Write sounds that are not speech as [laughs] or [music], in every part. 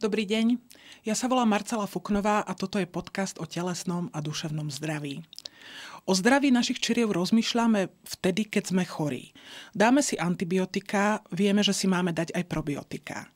Dobrý deň, ja sa volám Marcela Fuknová a toto je podcast o telesnom a duševnom zdraví. O zdraví našich čiriev rozmýšľame vtedy, keď sme chorí. Dáme si antibiotika, vieme, že si máme dať aj probiotika.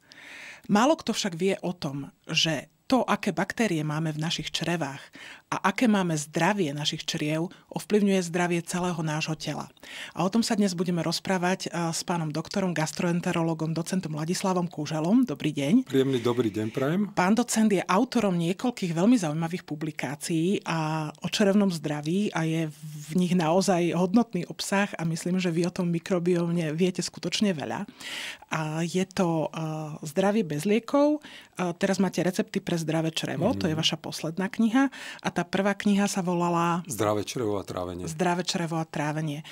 Málo kto však vie o tom, že to, aké baktérie máme v našich črevách a aké máme zdravie našich čriev, ovplyvňuje zdravie celého nášho tela. A o tom sa dnes budeme rozprávať eh, s pánom doktorom, gastroenterologom, docentom Ladislavom Kúželom. Dobrý deň. Príjemný dobrý deň, prajem. Pán docent je autorom niekoľkých veľmi zaujímavých publikácií a o črevnom zdraví a je v nich naozaj hodnotný obsah a myslím, že vy o tom mikrobiómne viete skutočne veľa. A je to uh, Zdravie bez liekov. Uh, teraz máte recepty pre zdravé črevo, mm-hmm. to je mhm. vaša posledná kniha. A tá prvá kniha sa volala... Zdravé črevo a trávenie. Zdravé črevo a trávenie.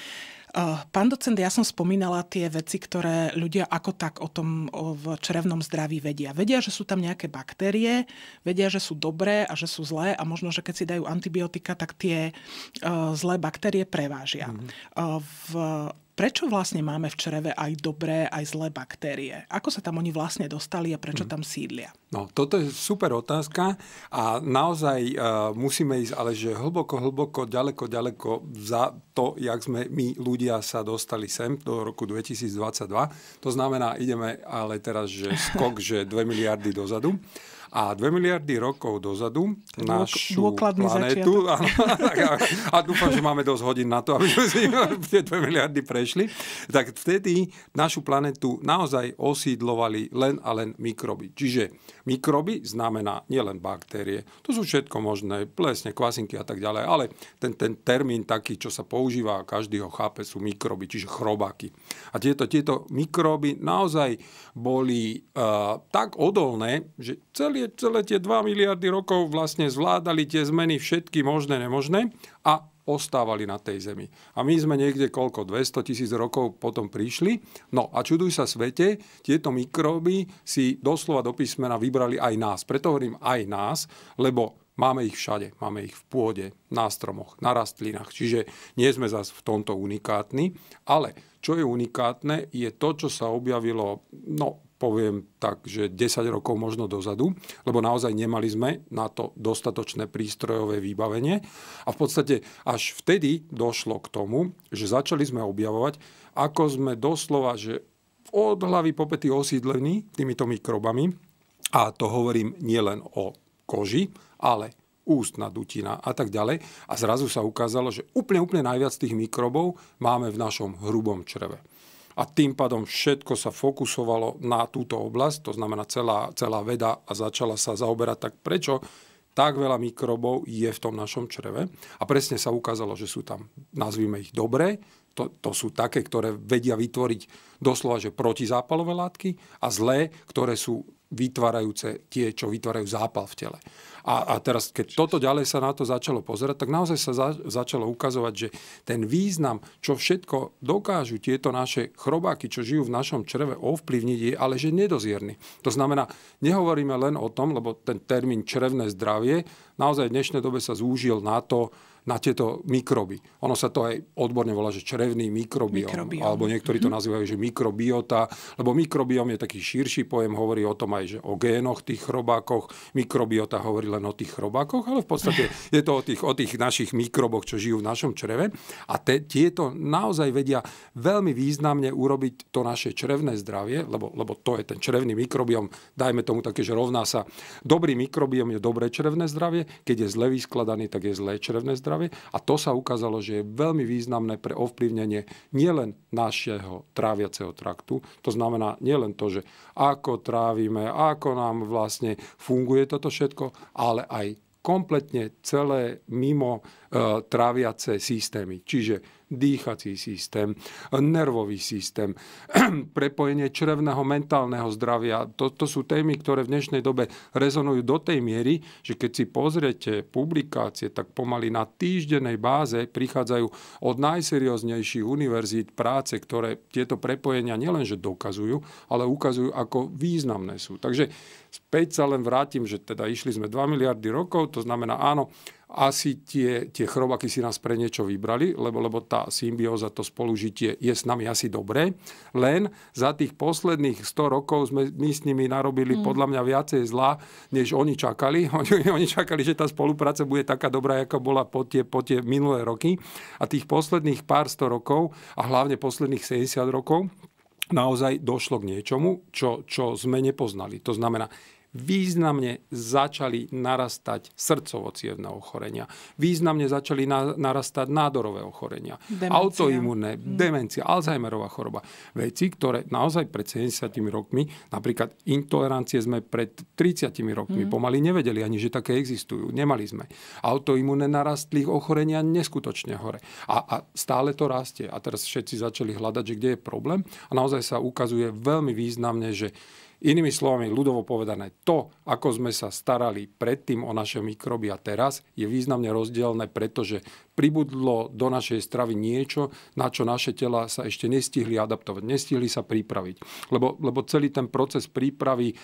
E, pán docent, ja som spomínala tie veci, ktoré ľudia ako tak o tom o, v črevnom zdraví vedia. Vedia, že sú tam nejaké baktérie, vedia, že sú dobré a že sú zlé a možno, že keď si dajú antibiotika, tak tie zlé baktérie prevážia. Mm-hmm. v prečo vlastne máme v čreve aj dobré, aj zlé baktérie? Ako sa tam oni vlastne dostali a prečo mhm. tam sídlia? No, toto je super otázka a naozaj uh, musíme ísť ale že hlboko, hlboko, ďaleko, ďaleko za to, jak sme my ľudia sa dostali sem do roku 2022. To znamená, ideme ale teraz, že skok, [laughs] že 2 miliardy dozadu. A 2 miliardy rokov dozadu našu planetu... A, a dúfam, že máme dosť hodín na to, aby sme [laughs] tie 2 miliardy prešli. Tak vtedy našu planetu naozaj osídlovali len a len mikroby. Čiže mikroby znamená nielen baktérie. To sú všetko možné, plesne, kvasinky a tak ďalej. Ale ten, ten termín taký, čo sa používa a každý ho chápe, sú mikroby, čiže chrobáky. A tieto, tieto mikroby naozaj boli uh, tak odolné, že celý tie, celé tie 2 miliardy rokov vlastne zvládali tie zmeny všetky možné, nemožné a ostávali na tej zemi. A my sme niekde koľko, 200 tisíc rokov potom prišli. No a čuduj sa svete, tieto mikróby si doslova do písmena vybrali aj nás. Preto hovorím aj nás, lebo máme ich všade. Máme ich v pôde, na stromoch, na rastlinách. Čiže nie sme zas v tomto unikátni. Ale čo je unikátne, je to, čo sa objavilo no, poviem tak, že 10 rokov možno dozadu, lebo naozaj nemali sme na to dostatočné prístrojové vybavenie. A v podstate až vtedy došlo k tomu, že začali sme objavovať, ako sme doslova, že od hlavy po pety osídlení týmito mikrobami, a to hovorím nielen o koži, ale ústna dutina a tak ďalej. A zrazu sa ukázalo, že úplne, úplne najviac tých mikrobov máme v našom hrubom čreve a tým pádom všetko sa fokusovalo na túto oblasť, to znamená celá, celá veda a začala sa zaoberať tak prečo tak veľa mikrobov je v tom našom čreve a presne sa ukázalo, že sú tam, nazvime ich dobré, to, to sú také, ktoré vedia vytvoriť doslova, že protizápalové látky a zlé, ktoré sú vytvárajúce tie, čo vytvárajú zápal v tele. A, a teraz, keď toto ďalej sa na to začalo pozerať, tak naozaj sa za, začalo ukazovať, že ten význam, čo všetko dokážu tieto naše chrobáky, čo žijú v našom čreve, ovplyvniť je ale že nedozierny. To znamená, nehovoríme len o tom, lebo ten termín črevné zdravie naozaj v dnešnej dobe sa zúžil na to, na tieto mikroby. Ono sa to aj odborne volá, že črevný mikrobiom, mikrobiom. alebo niektorí to mhm. nazývajú, že mikrobiota, lebo mikrobiom je taký širší pojem, hovorí o tom aj, že o génoch tých chrobákoch, mikrobiota hovorí len o tých chrobákoch, ale v podstate [laughs] je to o tých, o tých našich mikroboch, čo žijú v našom čreve a te, tieto naozaj vedia veľmi významne urobiť to naše črevné zdravie, lebo, lebo to je ten črevný mikrobiom, dajme tomu také, že rovná sa dobrý mikrobiom je dobré črevné zdravie, keď je zle vyskladaný, tak je zlé črevné zdravie potravy a to sa ukázalo, že je veľmi významné pre ovplyvnenie nielen našeho tráviaceho traktu, to znamená nielen to, že ako trávime, ako nám vlastne funguje toto všetko, ale aj kompletne celé mimo e, tráviace systémy. Čiže dýchací systém, nervový systém, [clears throat] prepojenie črevného mentálneho zdravia. To, to sú témy, ktoré v dnešnej dobe rezonujú do tej miery, že keď si pozriete publikácie, tak pomaly na týždennej báze prichádzajú od najserióznejších univerzít práce, ktoré tieto prepojenia nielenže dokazujú, ale ukazujú, ako významné sú. Takže späť sa len vrátim, že teda išli sme 2 miliardy rokov, to znamená áno, asi tie, tie chrobaky si nás pre niečo vybrali, lebo, lebo tá symbióza, to spolužitie je s nami asi dobré. Len za tých posledných 100 rokov sme my s nimi narobili mm. podľa mňa viacej zla, než oni čakali. [laughs] Oni, oni čakali, že tá spolupráca bude taká dobrá, ako bola po tie, po tie minulé roky. A tých posledných pár 100 rokov, a hlavne posledných 70 rokov, naozaj došlo k niečomu, čo, čo sme nepoznali. To znamená, významne začali narastať srdcovocievne ochorenia, významne začali na, narastať nádorové ochorenia, demencia. autoimmunné, hmm. demencia, Alzheimerová choroba. Veci, ktoré naozaj pred 70 rokmi, napríklad intolerancie sme pred 30 rokmi hmm. pomaly nevedeli ani, že také existujú. Nemali sme. Autoimmunné narastlých ochorenia neskutočne hore. A, a stále to rastie. A teraz všetci začali hľadať, že kde je problém. A naozaj sa ukazuje veľmi významne, že Inými slovami, ľudovo povedané, to, ako sme sa starali predtým o naše mikroby a teraz, je významne rozdielne, pretože pribudlo do našej stravy niečo, na čo naše tela sa ešte nestihli adaptovať, nestihli sa pripraviť. Lebo, lebo celý ten proces prípravy e,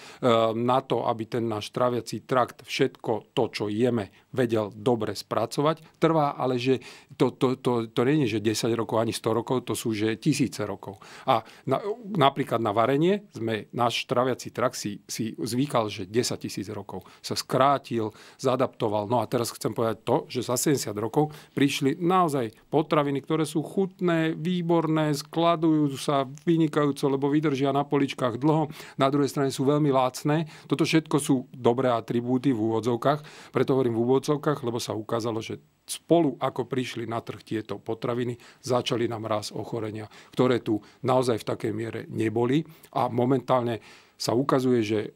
na to, aby ten náš traviací trakt všetko to, čo jeme, vedel dobre spracovať, trvá, ale že to, to, to, to nie je, že 10 rokov ani 100 rokov, to sú že tisíce rokov. A na, napríklad na varenie sme, náš traviací trakt si, si zvykal, že 10 tisíc rokov sa skrátil, zadaptoval. No a teraz chcem povedať to, že za 70 rokov prišli naozaj potraviny, ktoré sú chutné, výborné, skladujú sa vynikajúco, lebo vydržia na poličkách dlho. Na druhej strane sú veľmi lácne. Toto všetko sú dobré atribúty v úvodzovkách. Preto hovorím v úvodzovkách, lebo sa ukázalo, že spolu, ako prišli na trh tieto potraviny, začali nám raz ochorenia, ktoré tu naozaj v takej miere neboli a momentálne sa ukazuje, že e,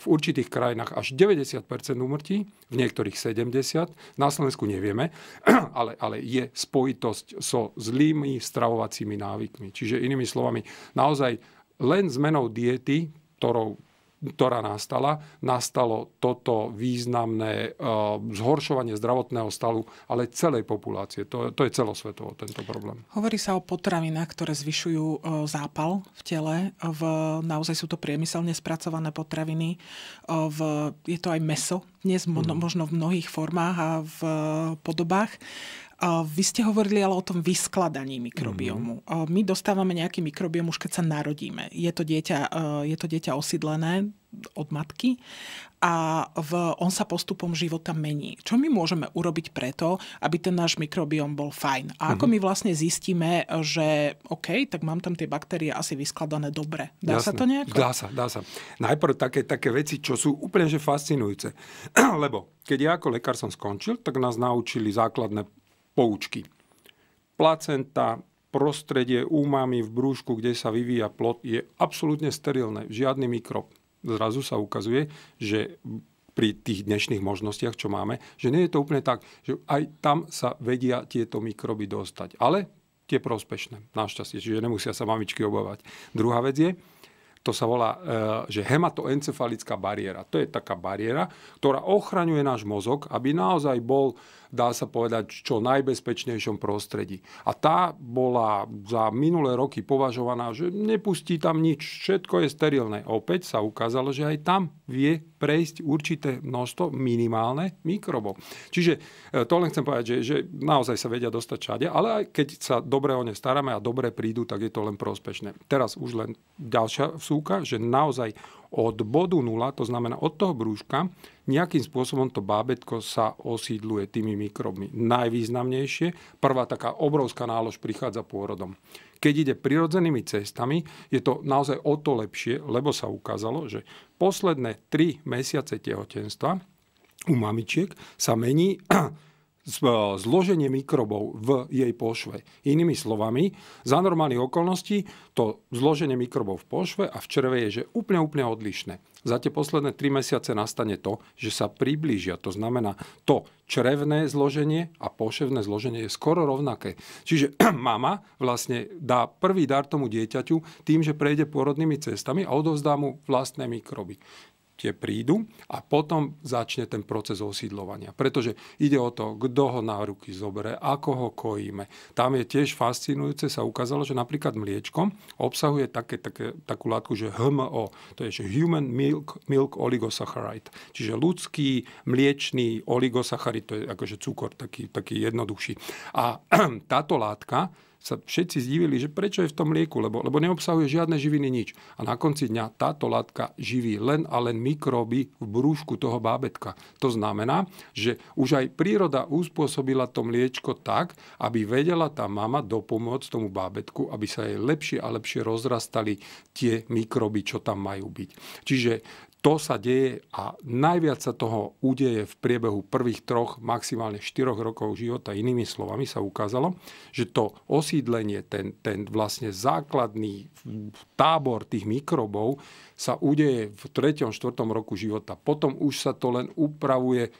v určitých krajinách až 90 úmrtí, v niektorých 70, na Slovensku nevieme, [clears throat] ale, ale je spojitosť so zlými stravovacími návykmi. Čiže inými slovami, naozaj len zmenou diety, ktorou ktorá nastala. Nastalo toto významné eh, zhoršovanie zdravotného stavu, ale celej populácie. To, to je celosvetovo tento problém. Hovorí sa o potravinách, ktoré zvyšujú eh, zápal v tele. V, naozaj sú to priemyselne spracované potraviny. Eh, v, je to aj meso dnes, mhm. možno v mnohých formách a v podobách. Vy ste hovorili ale o tom vyskladaní mikrobiomu. Mm. My dostávame nejaký mikrobiom už keď sa narodíme. Je to dieťa, e, je to dieťa osídlené od matky a v, on sa postupom života mení. Čo my môžeme urobiť preto, aby ten náš mikrobiom bol fajn? A ako mm-hmm. my vlastne zistíme, že OK, tak mám tam tie baktérie asi vyskladané dobre. Dá Jasne. sa to nejako? Dá sa, dá sa. Najprv také, také veci, čo sú úplne že fascinujúce. [clears throat] Lebo keď ja ako lekár som skončil, tak nás naučili základné poučky. Placenta, prostredie úmami v brúšku, kde sa vyvíja plod, je absolútne sterilné. Žiadny mikrob. Zrazu sa ukazuje, že pri tých dnešných možnostiach, čo máme, že nie je to úplne tak, že aj tam sa vedia tieto mikroby dostať. Ale tie prospešné, našťastie, čiže nemusia sa mamičky obávať. Druhá vec je, to sa volá, e, že hematoencefalická bariéra. To je taká bariéra, ktorá ochraňuje náš mozog, aby naozaj bol dá sa povedať, čo najbezpečnejšom prostredí. A tá bola za minulé roky považovaná, že nepustí tam nič, všetko je sterilné. Opäť sa ukázalo, že aj tam vie prejsť určité množstvo minimálne mikrobov. Čiže e, to len chcem povedať, že, že naozaj sa vedia dostať čade, ale aj keď sa dobre o ne staráme a dobre prídu, tak je to len prospešné. Teraz už len ďalšia súka, že naozaj od bodu 0, to znamená od toho brúška, nejakým spôsobom to bábetko sa osídluje tými mikrobmi. Najvýznamnejšie, prvá taká obrovská nálož prichádza pôrodom. Keď ide prirodzenými cestami, je to naozaj o to lepšie, lebo sa ukázalo, že posledné 3 mesiace tehotenstva u mamičiek sa mení E, zloženie mikrobov v jej pošve. Inými slovami, za normálnych okolností to zloženie mikrobov v pošve a v čreve je že úplne, úplne odlišné. Za tie posledné 3 mesiace nastane to, že sa priblížia. To znamená, to črevné zloženie a poševné zloženie je skoro rovnaké. Čiže [clears throat] mama vlastne dá prvý dar tomu dieťaťu tým, že prejde porodnými cestami a odovzdá mu vlastné mikroby tie prídu a potom začne ten proces osídlovania. Pretože ide o to, kto ho na ruky zoberie, ako ho kojíme. Tam je tiež fascinujúce, sa ukázalo, že napríklad mliečko obsahuje také, také, takú látku, že HMO, to je že Human Milk, milk Oligosaccharide, čiže ľudský mliečný oligosacharid, to je akože cukor taký, taký jednoduchší. A [clears throat] táto látka sa všetci zdivili, že prečo je v tom lieku, lebo, lebo neobsahuje žiadne živiny nič. A na konci dňa táto látka živí len a len mikróby v brúšku toho bábetka. To znamená, že už aj príroda uspôsobila to mliečko tak, aby vedela tá mama dopomôcť tomu bábetku, aby sa jej lepšie a lepšie rozrastali tie mikroby, čo tam majú byť. Čiže to sa deje a najviac sa toho udeje v priebehu prvých troch, maximálne štyroch rokov života. Inými slovami sa ukázalo, že to osídlenie, ten, ten vlastne základný tábor tých mikrobov sa udeje v 3. štvrtom roku života. Potom už sa to len upravuje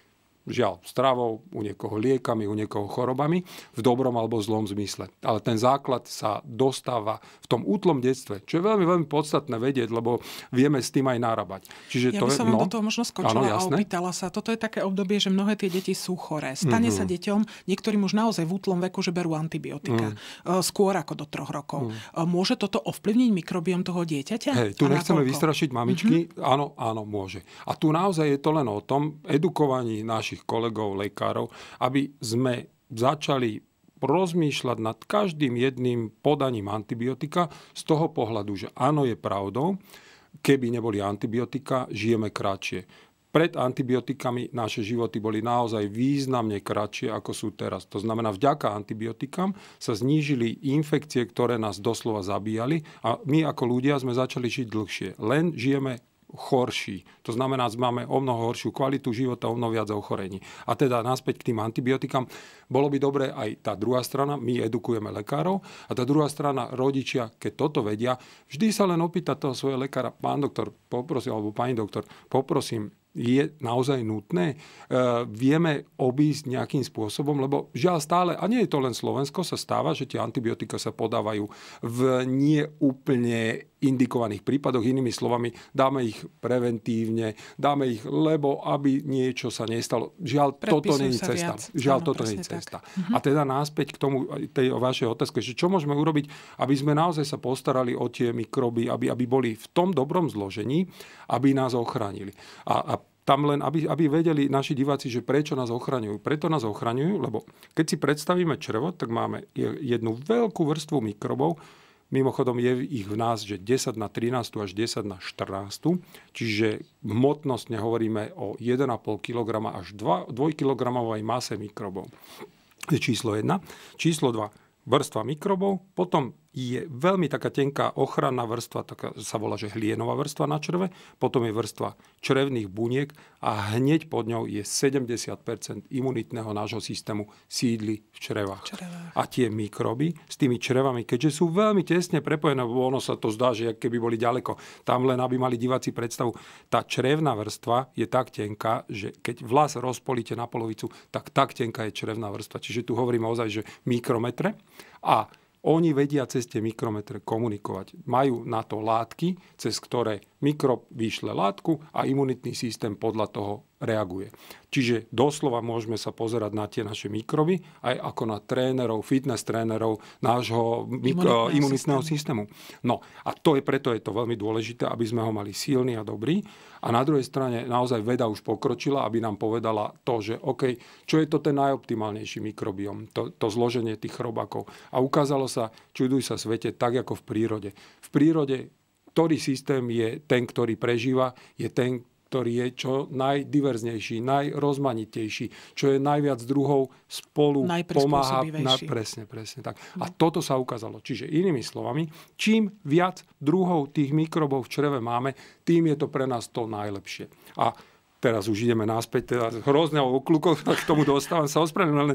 Žiaľ, stravou, u niekoho liekami, u niekoho chorobami, v dobrom alebo zlom zmysle. Ale ten základ sa dostáva v tom útlom detstve, čo je veľmi, veľmi podstatné vedieť, lebo vieme s tým aj narábať. Čiže ja to by som je, no, do toho možno skočila áno, a opýtala sa. Toto je také obdobie, že mnohé tie deti sú choré. Stane mm-hmm. sa deťom, niektorým už naozaj v útlom veku, že berú antibiotika. Mm. Skôr ako do troch rokov. Mm. Môže toto ovplyvniť mikrobiom toho dieťaťa? Hej, tu a nechceme nakoľko? vystrašiť mamičky. Mm-hmm. Áno, áno, môže. A tu naozaj je to len o tom edukovaní našich našich kolegov, lekárov, aby sme začali rozmýšľať nad každým jedným podaním antibiotika z toho pohľadu, že áno, je pravdou, keby neboli antibiotika, žijeme kratšie. Pred antibiotikami naše životy boli naozaj významne kratšie, ako sú teraz. To znamená, vďaka antibiotikám sa znížili infekcie, ktoré nás doslova zabíjali a my ako ľudia sme začali žiť dlhšie. Len žijeme chorší. To znamená, že máme o mnoho horšiu kvalitu života, o mnoho viac ochorení. A teda naspäť k tým antibiotikám. Bolo by dobré aj tá druhá strana, my edukujeme lekárov, a tá druhá strana, rodičia, keď toto vedia, vždy sa len opýta toho svojho lekára, pán doktor, poprosím, alebo pani doktor, poprosím, je naozaj nutné? E, vieme obísť nejakým spôsobom, lebo žiaľ stále, a nie je to len Slovensko, sa stáva, že tie antibiotika sa podávajú v neúplne indikovaných prípadoch. Inými slovami, dáme ich preventívne, dáme ich, lebo aby niečo sa nestalo. Žiaľ, Predpisujú toto není cesta. Viac. Žiaľ, toto není cesta. Tak. Mhm. A teda náspäť k tomu e, tej vašej otázke, že čo môžeme urobiť, aby sme naozaj sa postarali o tie mikroby, aby, aby boli v tom dobrom zložení, aby nás ochránili. A, a tam len, aby, aby vedeli naši diváci, že prečo nás ochraňujú. Preto nás ochraňujú, lebo keď si predstavíme črevo, tak máme jednu veľkú vrstvu mikrobov, Mimochodom je ich v nás, že 10 na 13 až 10 na 14, čiže hmotnostne hovoríme o 1,5 kg až 2, 2 kg mase mikrobov. Číslo 1. Číslo 2 vrstva mikrobov, potom je veľmi taká tenká ochranná vrstva, taká sa volá, že hlienová vrstva na črve, potom je vrstva črevných buniek a hneď pod ňou je 70 imunitného nášho systému sídli v črevách. črevách. A tie mikroby s tými črevami, keďže sú veľmi tesne prepojené, ono sa to zdá, že keby boli ďaleko, tam len aby mali diváci predstavu, tá črevná vrstva je tak tenká, že keď vlas rozpolíte na polovicu, tak tak tenká je črevná vrstva. Čiže tu hovoríme ozaj, že mikrometre. A oni vedia cez tie mikrometre komunikovať. Majú na to látky, cez ktoré mikrob vyšle látku a imunitný systém podľa toho reaguje. Čiže doslova môžeme sa pozerať na tie naše mikroby aj ako na trénerov, fitness trénerov nášho mikro, imunitného systému. systému. No a to je preto je to veľmi dôležité, aby sme ho mali silný a dobrý. A na druhej strane naozaj veda už pokročila, aby nám povedala to, že OK, čo je to ten najoptimálnejší mikrobiom, to, to zloženie tých chrobakov. A ukázalo sa, čuduj sa svete, tak ako v prírode. V prírode ktorý systém je ten, ktorý prežíva, je ten, ktorý je čo najdiverznejší, najrozmanitejší, čo je najviac druhov spolu pomáha. Na, presne, presne tak. A no. toto sa ukázalo. Čiže inými slovami, čím viac druhov tých mikrobov v čreve máme, tým je to pre nás to najlepšie. A teraz už ideme naspäť, teda o okluko, [laughs] k tomu dostávam sa ospravedlňujem, ale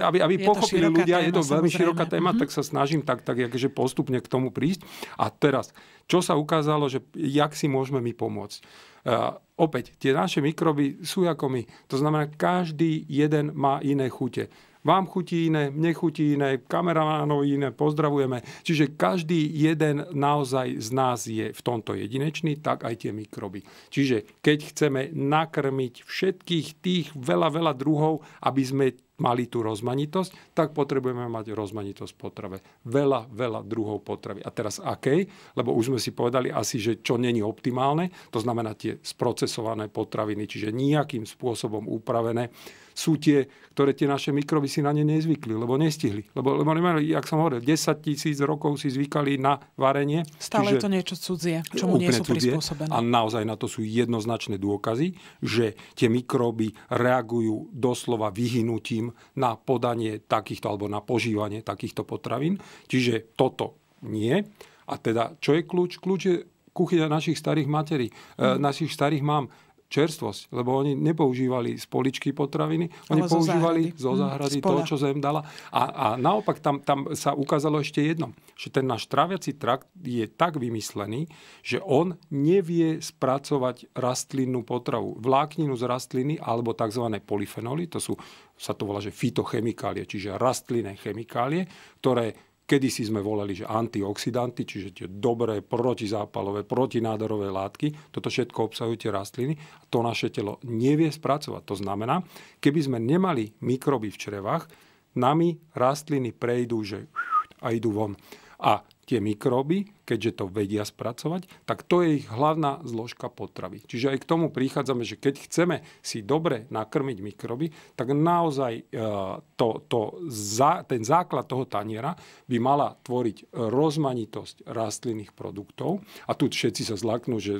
aby, aby pochopili ľudia, téma, je to veľmi samozrejme. široká téma, mm-hmm. tak sa snažím tak, tak akože postupne k tomu prísť. A teraz, čo sa ukázalo, že jak si môžeme my pomôcť? Uh, opäť, tie naše mikroby sú ako my. To znamená, každý jeden má iné chute vám chutí iné, mne chutí iné, kameramánovi iné, pozdravujeme. Čiže každý jeden naozaj z nás je v tomto jedinečný, tak aj tie mikroby. Čiže keď chceme nakrmiť všetkých tých veľa, veľa druhov, aby sme mali tú rozmanitosť, tak potrebujeme mať rozmanitosť potrave. Veľa, veľa druhov potravy. A teraz akej? Lebo už sme si povedali asi, že čo není optimálne, to znamená tie sprocesované potraviny, čiže nejakým spôsobom upravené sú tie, ktoré tie naše mikroby si na ne nezvykli, lebo nestihli. Lebo, lebo nemali, jak som hovoril, 10 tisíc rokov si zvykali na varenie. Stále čiže, je to niečo cudzie, čomu nie sú cudzie, prispôsobené. A naozaj na to sú jednoznačné dôkazy, že tie mikroby reagujú doslova vyhnutím na podanie takýchto alebo na požívanie takýchto potravín. Čiže toto nie. A teda, čo je kľúč? Kľúč je kuchyňa našich starých materí, e, mm. našich starých mám čerstvosť, lebo oni nepoužívali z poličky potraviny, oni zo používali zo záhrady, zo mhm, záhrady to, čo zem dala. A, a naopak tam, tam sa ukázalo ešte jedno, že ten náš tráviaci trakt je tak vymyslený, že on nevie spracovať rastlinnú potravu, vlákninu z rastliny alebo tzv. polyfenoly, to sú, sa to volá, že fitochemikálie, čiže rastlinné chemikálie, ktoré Kedy si sme volali, že antioxidanty, čiže tie dobré protizápalové, protinádorové látky, toto všetko obsahujú tie rastliny, to naše telo nevie spracovať. To znamená, keby sme nemali mikroby v črevách, nami rastliny prejdú že a idú von. A tie mikróby, keďže to vedia spracovať, tak to je ich hlavná zložka potravy. Čiže aj k tomu prichádzame, že keď chceme si dobre nakrmiť mikroby, tak naozaj e, to, to, ten základ toho taniera by mala tvoriť rozmanitosť rastlinných produktov. A tu všetci sa zlaknú, že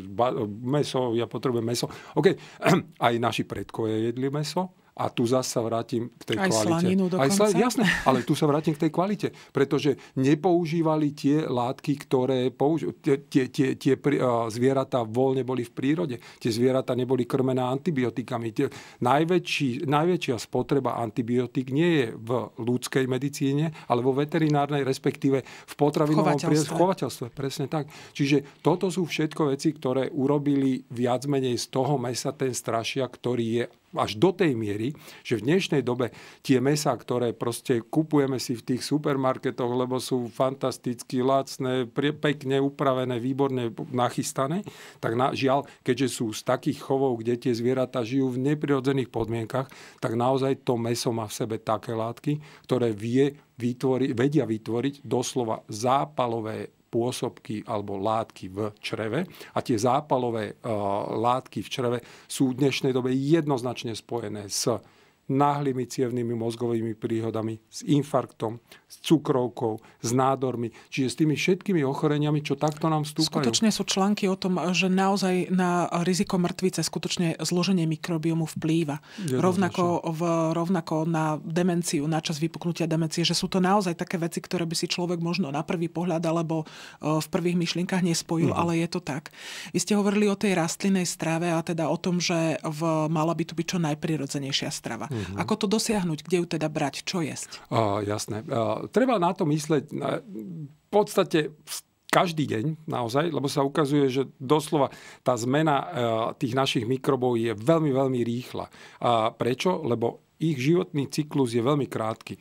meso, ja potrebujem meso. OK, [clears throat] aj naši predkovia jedli meso, a tu zase sa vrátim k tej Aj kvalite. Aj slaninu Jasné, ale tu sa vrátim k tej kvalite. Pretože nepoužívali tie látky, ktoré použi- tie, tie, tie, tie pri, zvieratá voľne boli v prírode. Tie zvieratá neboli krmené antibiotikami. Tie, najväčší, najväčšia spotreba antibiotik nie je v ľudskej medicíne, ale vo veterinárnej, respektíve v potravinovom priestore. chovateľstve, presne tak. Čiže toto sú všetko veci, ktoré urobili viac menej z toho mesa ten strašia, ktorý je až do tej miery, že v dnešnej dobe tie mesa, ktoré proste kupujeme si v tých supermarketoch, lebo sú fantasticky lacné, pekne upravené, výborne nachystané, tak na, žiaľ, keďže sú z takých chovov, kde tie zvieratá žijú v neprirodzených podmienkach, tak naozaj to meso má v sebe také látky, ktoré vie vytvori, vedia vytvoriť doslova zápalové pôsobky alebo látky v čreve. A tie zápalové eh, látky v čreve sú v dnešnej dobe jednoznačne spojené s náhlymi cievnými mozgovými príhodami, s infarktom, s cukrovkou, s nádormi, čiže s tými všetkými ochoreniami, čo takto nám vstúpajú. Skutočne sú články o tom, že naozaj na riziko mŕtvice skutočne zloženie mikrobiomu vplýva. Rovnako, v, rovnako na demenciu, na čas vypuknutia demencie, že sú to naozaj také veci, ktoré by si človek možno na prvý pohľad alebo e, v prvých myšlienkach nespojil, no. ale je to tak. Vy ste hovorili o tej rastlinnej strave a teda o tom, že v, mala by tu byť čo najprirodzenejšia strava. No. Uh-huh. Ako to dosiahnuť? Kde ju teda brať? Čo jesť? Uh, jasné. Uh, treba na to mysleť na, v podstate každý deň naozaj, lebo sa ukazuje, že doslova tá zmena uh, tých našich mikrobov je veľmi, veľmi rýchla. Uh, prečo? Lebo ich životný cyklus je veľmi krátky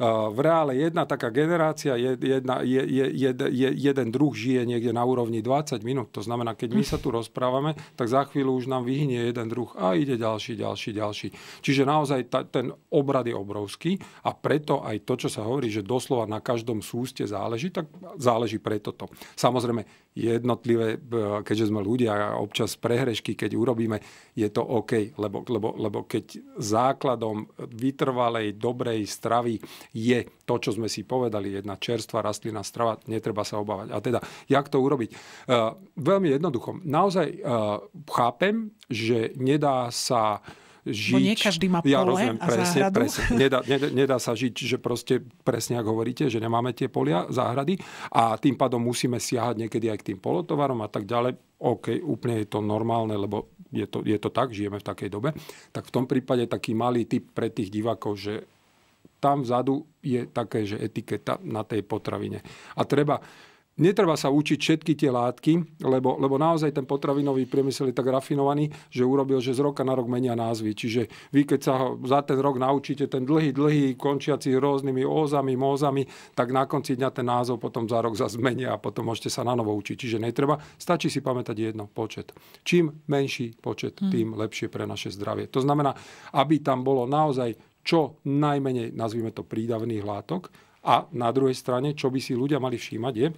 v reále jedna taká generácia, jedna, jed, jed, jeden druh žije niekde na úrovni 20 minút. To znamená, keď my sa tu rozprávame, tak za chvíľu už nám vyhnie jeden druh a ide ďalší, ďalší, ďalší. Čiže naozaj ta, ten obrad je obrovský a preto aj to, čo sa hovorí, že doslova na každom súste záleží, tak záleží preto to. Samozrejme, jednotlivé, keďže sme ľudia a občas prehrešky, keď urobíme, je to OK, lebo, lebo, lebo keď základom vytrvalej, dobrej stravy je to, čo sme si povedali, jedna čerstvá rastlina strava, netreba sa obávať. A teda, jak to urobiť? Uh, veľmi jednoducho. Naozaj uh, chápem, že nedá sa žiť. Bo nie každý má pole ja rozumiem, a presne, záhradu. Presne, nedá, nedá, nedá sa žiť, že proste presne ako hovoríte, že nemáme tie polia, záhrady a tým pádom musíme siahať niekedy aj k tým polotovarom a tak ďalej. OK, úplne je to normálne, lebo je to, je to tak, žijeme v takej dobe. Tak v tom prípade taký malý tip pre tých divákov, že tam vzadu je také, že etiketa na tej potravine. A treba, netreba sa učiť všetky tie látky, lebo, lebo naozaj ten potravinový priemysel je tak rafinovaný, že urobil, že z roka na rok menia názvy. Čiže vy, keď sa ho za ten rok naučíte ten dlhý, dlhý, končiaci rôznymi ózami, mózami, tak na konci dňa ten názov potom za rok zase zmenia a potom môžete sa na novo učiť. Čiže netreba, stačí si pamätať jedno, počet. Čím menší počet, hm. tým lepšie pre naše zdravie. To znamená, aby tam bolo naozaj čo najmenej, nazvime to, prídavných látok. A na druhej strane, čo by si ľudia mali všímať, je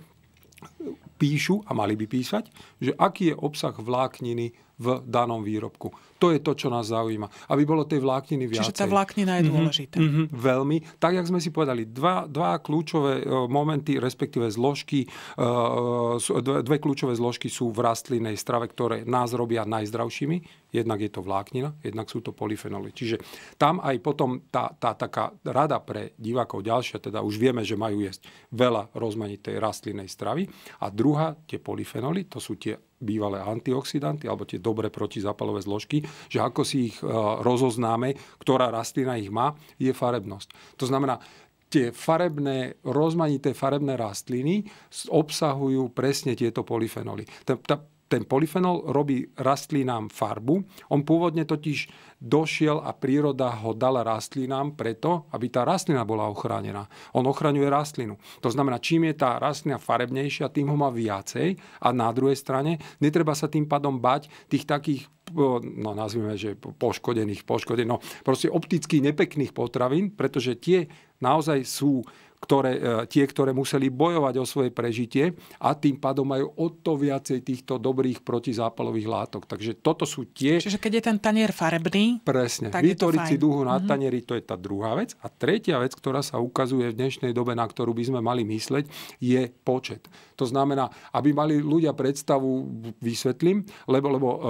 píšu a mali by písať, že aký je obsah vlákniny v danom výrobku. To je to, čo nás zaujíma. Aby bolo tej vlákniny viacej. Čiže tá vláknina je mhm, dôležitá. Mm-hmm, veľmi. Tak, jak sme si povedali, dva, dva kľúčové e, momenty, respektíve zložky, e, e, dve, kľúčové zložky sú v rastlinnej strave, ktoré nás robia najzdravšími. Jednak je to vláknina, jednak sú to polyfenoly. Čiže tam aj potom tá, tá taká rada pre divákov ďalšia, teda už vieme, že majú jesť veľa rozmanitej rastlinnej stravy. A druhá druhá, tie polyfenoly, to sú tie bývalé antioxidanty alebo tie dobré protizapalové zložky, že ako si ich e, rozoznáme, ktorá rastlina ich má, je farebnosť. To znamená, tie farebné, rozmanité farebné rastliny obsahujú presne tieto polyfenoly. Tá, tá ten polyfenol robí rastlinám farbu. On pôvodne totiž došiel a príroda ho dala rastlinám preto, aby tá rastlina bola ochránená. On ochraňuje rastlinu. To znamená, čím je tá rastlina farebnejšia, tým ho má viacej a na druhej strane netreba sa tým pádom bať tých takých no nazvime, že poškodených, poškodených, no proste opticky nepekných potravín, pretože tie naozaj sú ktoré, e, tie, ktoré museli bojovať o svoje prežitie a tým pádom majú o to viacej týchto dobrých protizápalových látok. Takže toto sú tie... Čiže keď je ten tanier farebný, Presne. Vytvoriť si duhu na mm-hmm. tanieri, to je tá druhá vec. A tretia vec, ktorá sa ukazuje v dnešnej dobe, na ktorú by sme mali mysleť, je počet. To znamená, aby mali ľudia predstavu, vysvetlím, lebo, lebo uh,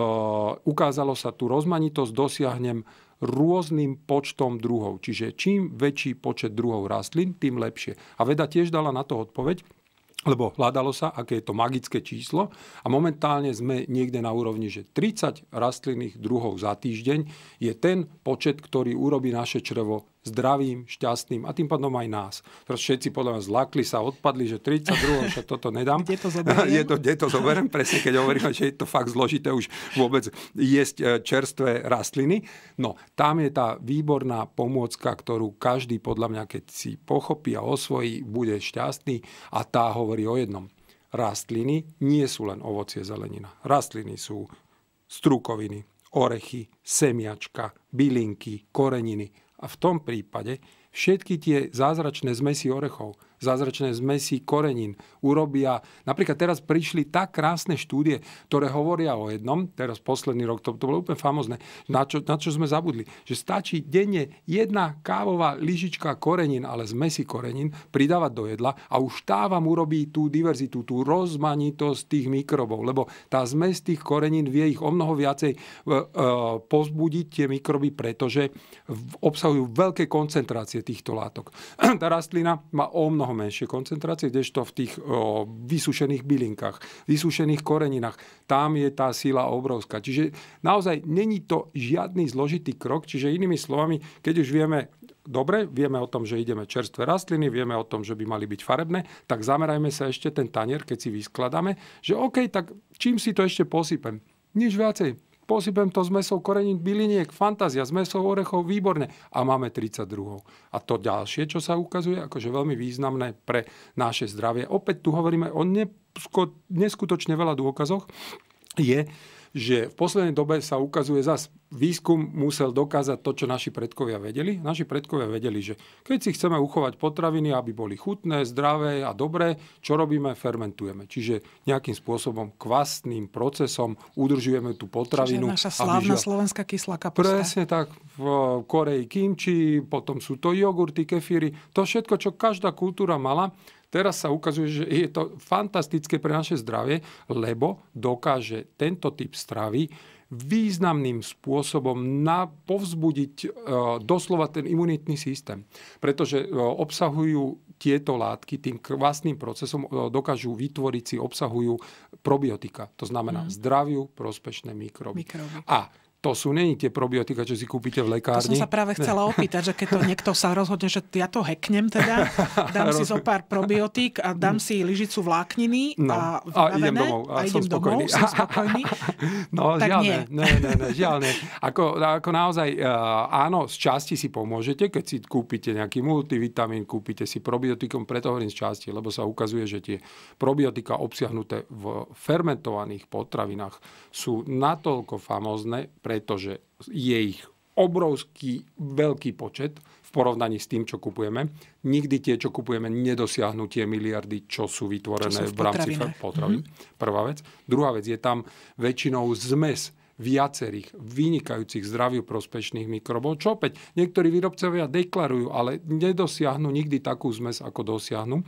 ukázalo sa tu rozmanitosť, dosiahnem rôznym počtom druhov. Čiže čím väčší počet druhov rastlín, tým lepšie. A veda tiež dala na to odpoveď, lebo hľadalo sa, aké je to magické číslo a momentálne sme niekde na úrovni, že 30 rastlinných druhov za týždeň je ten počet, ktorý urobí naše črevo zdravým, šťastným a tým pádom aj nás. Teraz všetci podľa mňa zlakli sa, odpadli, že 32, však toto nedám. Kde to zoberiem? [laughs] Je to, kde to zoberiem, presne keď hovorím, že je to fakt zložité už vôbec jesť e, čerstvé rastliny. No, tam je tá výborná pomôcka, ktorú každý podľa mňa, keď si pochopí a osvojí, bude šťastný a tá hovorí o jednom. Rastliny nie sú len ovocie zelenina. Rastliny sú strukoviny, orechy, semiačka, bylinky, koreniny, a v tom prípade všetky tie zázračné zmesy orechov zázračné zmesi korenín urobia. Napríklad teraz prišli tak krásne štúdie, ktoré hovoria o jednom, teraz posledný rok, to, to bolo úplne famozne, na čo, na čo sme zabudli, že stačí denne jedna kávová lyžička korenín, ale zmesi korenín, pridávať do jedla a už tá vám urobí tú diverzitu, tú rozmanitosť tých mikrobov, lebo tá zmes tých korenín vie ich o mnoho viacej e, e, pozbudiť tie mikroby, pretože obsahujú veľké koncentrácie týchto látok. Tá [clears throat] rastlina má o mnoho mnoho menšie koncentrácie, kdežto v tých o, vysúšených bylinkách, vysúšených koreninách, tam je tá sila obrovská. Čiže naozaj není to žiadny zložitý krok, čiže inými slovami, keď už vieme dobre, vieme o tom, že ideme čerstvé rastliny, vieme o tom, že by mali byť farebné, tak zamerajme sa ešte ten tanier, keď si vyskladáme, že OK, tak čím si to ešte posypem? Nič viacej Posypem to zmesou mesou korenín byliniek, fantázia, zmesou orechov, výborne. A máme 32. A to ďalšie, čo sa ukazuje, akože veľmi významné pre naše zdravie. Opäť tu hovoríme o neskutočne veľa dôkazoch, je, že v poslednej dobe sa ukazuje zas, výskum musel dokázať to, čo naši predkovia vedeli. Naši predkovia vedeli, že keď si chceme uchovať potraviny, aby boli chutné, zdravé a dobré, čo robíme? Fermentujeme. Čiže nejakým spôsobom kvastným procesom udržujeme tú potravinu. Čiže naša slávna žia... slovenská kyslá kapusta. Presne tak. V Koreji kimči, potom sú to jogurty, kefíry. To všetko, čo každá kultúra mala, Teraz sa ukazuje, že je to fantastické pre naše zdravie, lebo dokáže tento typ stravy významným spôsobom na, povzbudiť e, doslova ten imunitný systém. Pretože e, obsahujú tieto látky, tým kvasným procesom e, dokážu vytvoriť si, obsahujú probiotika. To znamená mm. zdraviu prospešné mikroby. mikroby. A to sú není tie probiotika, čo si kúpite v lekárni. To som sa práve chcela opýtať, že keď to niekto sa rozhodne, že ja to heknem. teda, [laughs] dám si zo pár probiotík a dám si lyžicu vlákniny no, a, a idem domov. A, a idem som spokojný. Domov, som spokojný. No, tak žiaľ, nie. Ne, ne, ne, žiaľ ne. Ako, ako naozaj, e, áno, z časti si pomôžete, keď si kúpite nejaký multivitamín, kúpite si probiotikom, preto hovorím z časti, lebo sa ukazuje, že tie probiotika obsiahnuté v fermentovaných potravinách sú natoľko famózne pre pretože je ich obrovský veľký počet v porovnaní s tým, čo kupujeme. Nikdy tie, čo kupujeme, nedosiahnu tie miliardy, čo sú vytvorené čo sú v, v rámci potravín. Mm-hmm. Prvá vec. Druhá vec, je tam väčšinou zmes viacerých vynikajúcich zdraviu prospešných mikrobov, čo opäť niektorí výrobcovia deklarujú, ale nedosiahnu nikdy takú zmes, ako dosiahnu e,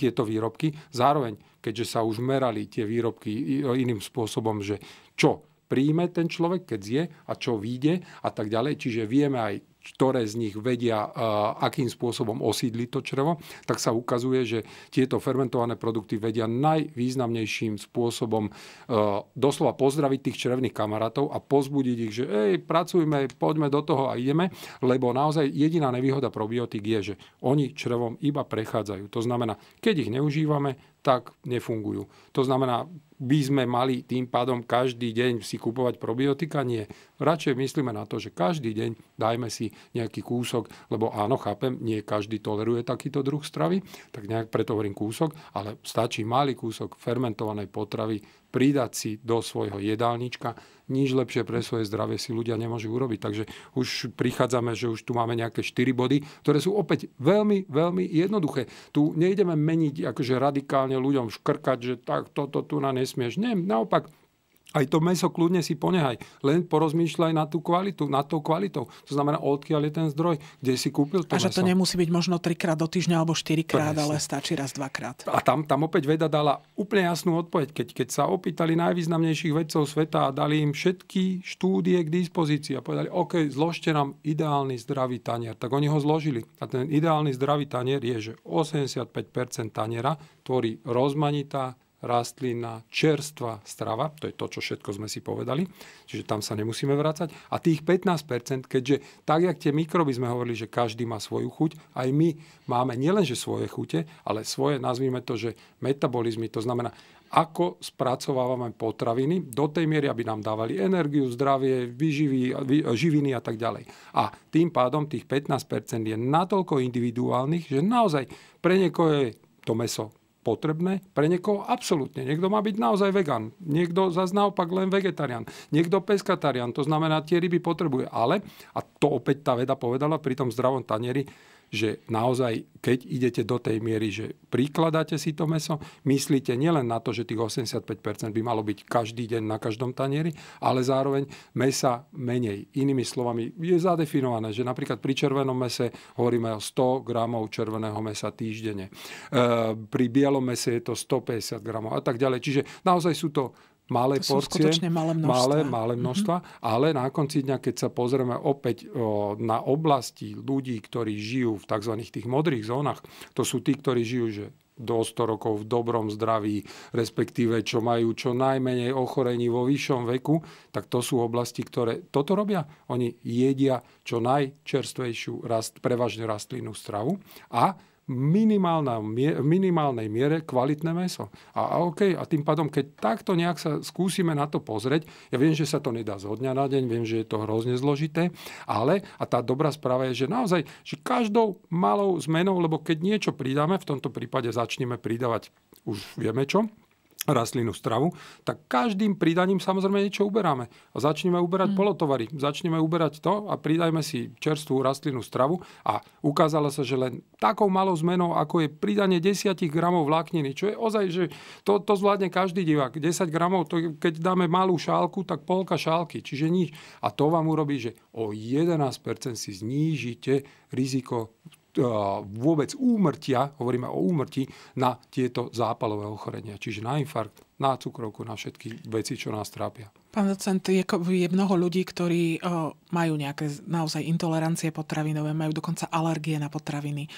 tieto výrobky. Zároveň, keďže sa už merali tie výrobky iným spôsobom, že čo príjme ten človek, keď zje a čo vyjde a tak ďalej. Čiže vieme aj ktoré z nich vedia, akým spôsobom osídli to črevo, tak sa ukazuje, že tieto fermentované produkty vedia najvýznamnejším spôsobom e, doslova pozdraviť tých črevných kamarátov a pozbudiť ich, že ej, pracujme, poďme do toho a ideme, lebo naozaj jediná nevýhoda probiotik je, že oni črevom iba prechádzajú. To znamená, keď ich neužívame, tak nefungujú. To znamená, by sme mali tým pádom každý deň si kupovať probiotika? Nie. Radšej myslíme na to, že každý deň dajme si nejaký kúsok, lebo áno, chápem, nie každý toleruje takýto druh stravy, tak nejak preto hovorím kúsok, ale stačí malý kúsok fermentovanej potravy pridať si do svojho jedálnička. Nič lepšie pre svoje zdravie si ľudia nemôžu urobiť. Takže už prichádzame, že už tu máme nejaké 4 body, ktoré sú opäť veľmi, veľmi jednoduché. Tu nejdeme meniť akože radikálne ľuďom škrkať, že tak toto tu na nesmieš. Nie, naopak aj to meso kľudne si ponehaj. Len porozmýšľaj na tú kvalitu, nad tou kvalitou. To znamená, odkiaľ je ten zdroj, kde si kúpil to A že meso. to nemusí byť možno trikrát do týždňa alebo štyrikrát, ale stačí raz, dvakrát. A tam, tam opäť veda dala úplne jasnú odpoveď. Keď, keď sa opýtali najvýznamnejších vedcov sveta a dali im všetky štúdie k dispozícii a povedali, OK, zložte nám ideálny zdravý tanier. Tak oni ho zložili. A ten ideálny zdravý tanier je, že 85% taniera tvorí rozmanitá rastlina, čerstvá strava, to je to, čo všetko sme si povedali, čiže tam sa nemusíme vrácať. A tých 15%, keďže tak, jak tie mikroby sme hovorili, že každý má svoju chuť, aj my máme nielenže svoje chute, ale svoje, nazvime to, že metabolizmy, to znamená, ako spracovávame potraviny do tej miery, aby nám dávali energiu, zdravie, vy, živiny a tak ďalej. A tým pádom tých 15% je natoľko individuálnych, že naozaj pre niekoho je to meso potrebné pre niekoho? Absolútne. Niekto má byť naozaj vegan, niekto zase naopak len vegetarián, niekto peskatarián, to znamená, tie ryby potrebuje. Ale, a to opäť tá veda povedala pri tom zdravom tanieri, že naozaj, keď idete do tej miery, že prikladáte si to meso, myslíte nielen na to, že tých 85% by malo byť každý deň na každom tanieri, ale zároveň mesa menej. Inými slovami, je zadefinované, že napríklad pri červenom mese hovoríme o 100 gramov červeného mesa týždenne. E, pri bielom mese je to 150 gramov a tak ďalej. Čiže naozaj sú to malé to porcie, sú malé množstva. Malé, malé množstva mm-hmm. Ale na konci dňa, keď sa pozrieme opäť o, na oblasti ľudí, ktorí žijú v tzv. tých modrých zónach, to sú tí, ktorí žijú že do 100 rokov v dobrom zdraví, respektíve čo majú čo najmenej ochorení vo vyššom veku, tak to sú oblasti, ktoré toto robia. Oni jedia čo najčerstvejšiu rast, prevažne rastlinnú stravu a minimálna, v minimálnej miere kvalitné meso. A, a okay, a tým pádom, keď takto nejak sa skúsime na to pozrieť, ja viem, že sa to nedá zo dňa na deň, viem, že je to hrozne zložité, ale a tá dobrá správa je, že naozaj, že každou malou zmenou, lebo keď niečo pridáme, v tomto prípade začneme pridávať už vieme čo, rastlinnú stravu, tak každým pridaním samozrejme niečo uberáme. A začneme uberať mm. polotovary, začneme uberať to a pridajme si čerstvú rastlinnú stravu. A ukázalo sa, že len takou malou zmenou, ako je pridanie 10 gramov vlákniny, čo je ozaj, že to, to zvládne každý divák. 10 gramov, to, keď dáme malú šálku, tak polka šálky, čiže nič. A to vám urobí, že o 11% si znížite riziko E, vôbec úmrtia, hovoríme o úmrti, na tieto zápalové ochorenia, čiže na infarkt, na cukrovku, na všetky veci, čo nás trápia. Pán docent, je, je mnoho ľudí, ktorí o, e, majú nejaké naozaj intolerancie potravinové, majú dokonca alergie na potraviny. O,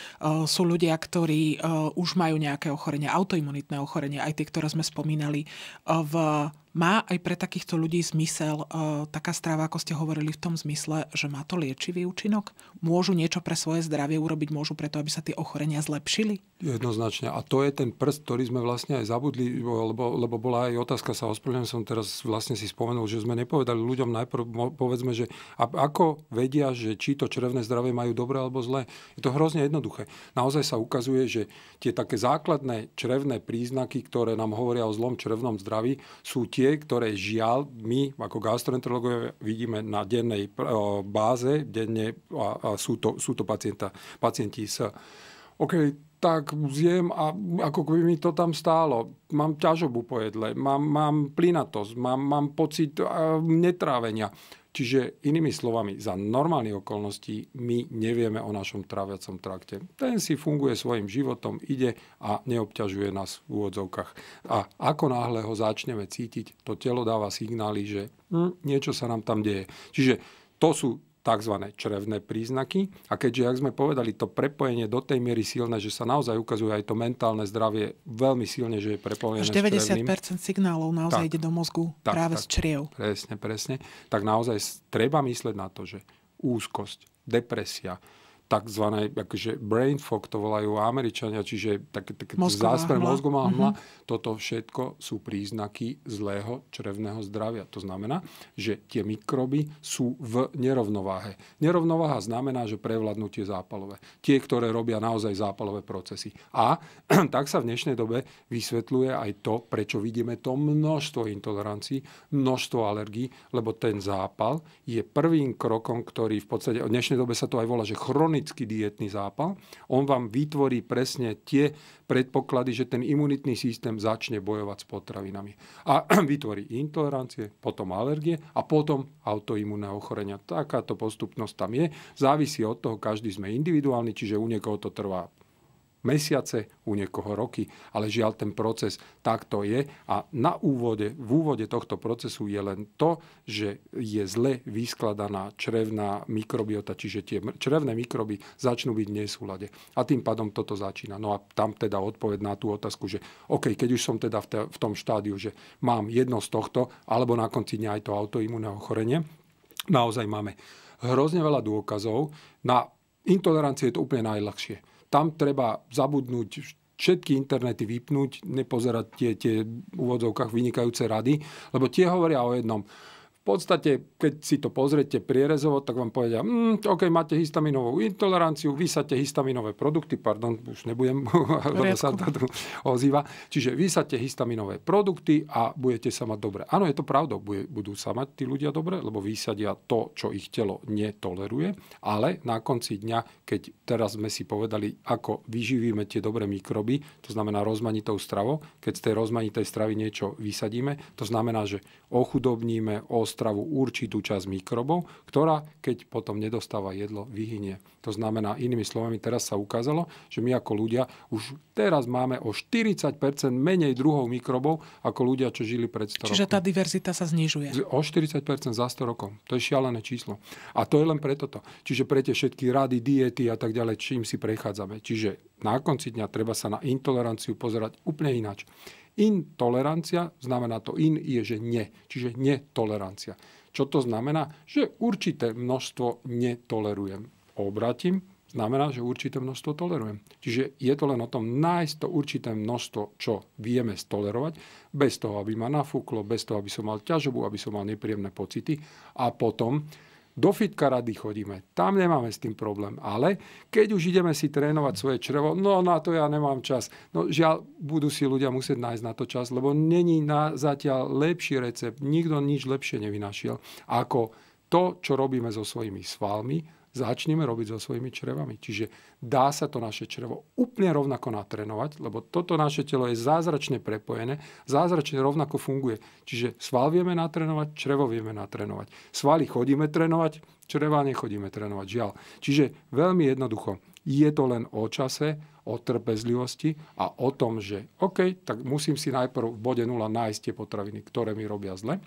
e, sú ľudia, ktorí o, už majú nejaké ochorenia, autoimunitné ochorenia, aj tie, ktoré sme spomínali v má aj pre takýchto ľudí zmysel e, taká stráva, ako ste hovorili, v tom zmysle, že má to liečivý účinok? Môžu niečo pre svoje zdravie urobiť, môžu preto, aby sa tie ochorenia zlepšili? Jednoznačne. A to je ten prst, ktorý sme vlastne aj zabudli, lebo, lebo bola aj otázka, sa ospravedlňujem, som teraz vlastne si spomenul, že sme nepovedali ľuďom najprv, povedzme, že ako vedia, že či to črevné zdravie majú dobré alebo zlé. Je to hrozne jednoduché. Naozaj sa ukazuje, že tie také základné črevné príznaky, ktoré nám hovoria o zlom črevnom zdraví, sú tie, hnutie, ktoré žiaľ my ako gastroenterológovia vidíme na dennej e, báze, denne a, a sú to, sú to pacienta, pacienti s OK, tak zjem a ako by mi to tam stálo. Mám ťažobu po jedle, mám, mám plynatosť, mám, mám pocit e, netrávenia. Čiže inými slovami, za normálnych okolností my nevieme o našom tráviacom trakte. Ten si funguje svojim životom, ide a neobťažuje nás v úvodzovkách. A ako náhle ho začneme cítiť, to telo dáva signály, že hm, niečo sa nám tam deje. Čiže to sú tzv. črevné príznaky. A keďže, jak sme povedali, to prepojenie do tej miery silné, že sa naozaj ukazuje aj to mentálne zdravie veľmi silne, že je prepojené Až 90% s signálov naozaj tak, ide do mozgu tak, práve tak, z čriev. Presne, presne. Tak naozaj treba mysleť na to, že úzkosť, depresia, tzv. Akože brain fog to volajú Američania, čiže také, také záspre mozgu má hmla. Mm-hmm. Toto všetko sú príznaky zlého črevného zdravia. To znamená, že tie mikroby sú v nerovnováhe. Nerovnováha znamená, že prevladnú tie zápalové. Tie, ktoré robia naozaj zápalové procesy. A [clears throat] tak sa v dnešnej dobe vysvetľuje aj to, prečo vidíme to množstvo intolerancií, množstvo alergií, lebo ten zápal je prvým krokom, ktorý v podstate v dnešnej dobe sa to aj volá, že chronický chronický dietný zápal. On vám vytvorí presne tie predpoklady, že ten imunitný systém začne bojovať s potravinami. A [clears throat] vytvorí intolerancie, potom alergie a potom autoimunné ochorenia. Takáto postupnosť tam je. Závisí od toho, každý sme individuálni, čiže u niekoho to trvá mesiace, u niekoho roky, ale žiaľ ten proces takto je a na úvode, v úvode tohto procesu je len to, že je zle vyskladaná črevná mikrobiota, čiže tie črevné mikroby začnú byť v nesúlade a tým pádom toto začína. No a tam teda odpoved na tú otázku, že OK, keď už som teda v tom štádiu, že mám jedno z tohto, alebo na konci dňa aj to autoimunné ochorenie, naozaj máme hrozne veľa dôkazov. Na intolerancie je to úplne najľahšie tam treba zabudnúť všetky internety vypnúť, nepozerať tie, tie v úvodzovkách vynikajúce rady, lebo tie hovoria o jednom podstate, keď si to pozriete prierezovo, tak vám povedia, mm, OK, máte histaminovú intoleranciu, vysate histaminové produkty, pardon, už nebudem, [laughs] lebo sa to tu ozýva. Čiže vysate histaminové produkty a budete sa mať dobre. Áno, je to pravda, budú sa mať tí ľudia dobre, lebo vysadia to, čo ich telo netoleruje, ale na konci dňa, keď teraz sme si povedali, ako vyživíme tie dobré mikroby, to znamená rozmanitou stravou, keď z tej rozmanitej stravy niečo vysadíme, to znamená, že ochudobníme, ost stravu určitú časť mikrobov, ktorá, keď potom nedostáva jedlo, vyhynie. To znamená, inými slovami, teraz sa ukázalo, že my ako ľudia už teraz máme o 40 menej druhov mikrobov ako ľudia, čo žili pred 100 Čiže tá diverzita sa znižuje. O 40 za 100 rokov. To je šialené číslo. A to je len preto to. Čiže pre tie všetky rady, diety a tak ďalej, čím si prechádzame. Čiže na konci dňa treba sa na intoleranciu pozerať úplne ináč. Intolerancia znamená to in je, že ne, čiže netolerancia. Čo to znamená? Že určité množstvo netolerujem. Obratím, znamená, že určité množstvo tolerujem. Čiže je to len o tom nájsť to určité množstvo, čo vieme stolerovať, bez toho, aby ma nafúklo, bez toho, aby som mal ťažobu, aby som mal nepríjemné pocity a potom do fitka rady chodíme, tam nemáme s tým problém. Ale keď už ideme si trénovať svoje črevo, no na to ja nemám čas. No žiaľ, budú si ľudia musieť nájsť na to čas, lebo není na zatiaľ lepší recept. Nikto nič lepšie nevynašiel ako to, čo robíme so svojimi svalmi, začneme robiť so svojimi črevami. Čiže dá sa to naše črevo úplne rovnako natrenovať, lebo toto naše telo je zázračne prepojené, zázračne rovnako funguje. Čiže sval vieme natrenovať, črevo vieme natrenovať. Svaly chodíme trénovať, čreva nechodíme trénovať, žiaľ. Čiže veľmi jednoducho, je to len o čase, o trpezlivosti a o tom, že OK, tak musím si najprv v bode 0 nájsť tie potraviny, ktoré mi robia zle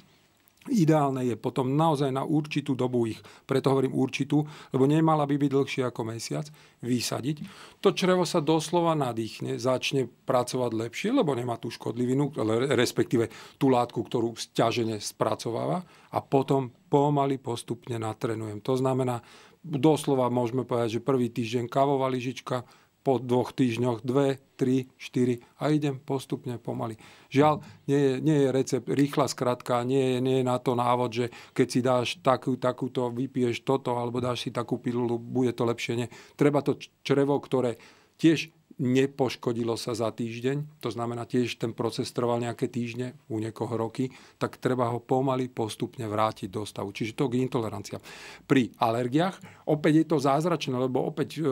Ideálne je potom naozaj na určitú dobu ich, preto hovorím určitú, lebo nemala by byť dlhšie ako mesiac, vysadiť. To črevo sa doslova nadýchne, začne pracovať lepšie, lebo nemá tú škodlivinu, respektíve tú látku, ktorú stiažene spracováva a potom pomaly postupne natrenujem. To znamená, doslova môžeme povedať, že prvý týždeň kávová lyžička, po dvoch týždňoch, dve, tri, štyri a idem postupne pomaly. Žiaľ, nie je, nie je recept rýchla skratka, nie je, nie je na to návod, že keď si dáš takú, takúto, vypiješ toto alebo dáš si takú pilulu, bude to lepšie. Nie. Treba to črevo, ktoré tiež nepoškodilo sa za týždeň, to znamená tiež ten proces trval nejaké týždne, u niekoho roky, tak treba ho pomaly postupne vrátiť do stavu. Čiže to k intolerancia Pri alergiách opäť je to zázračné, lebo opäť e,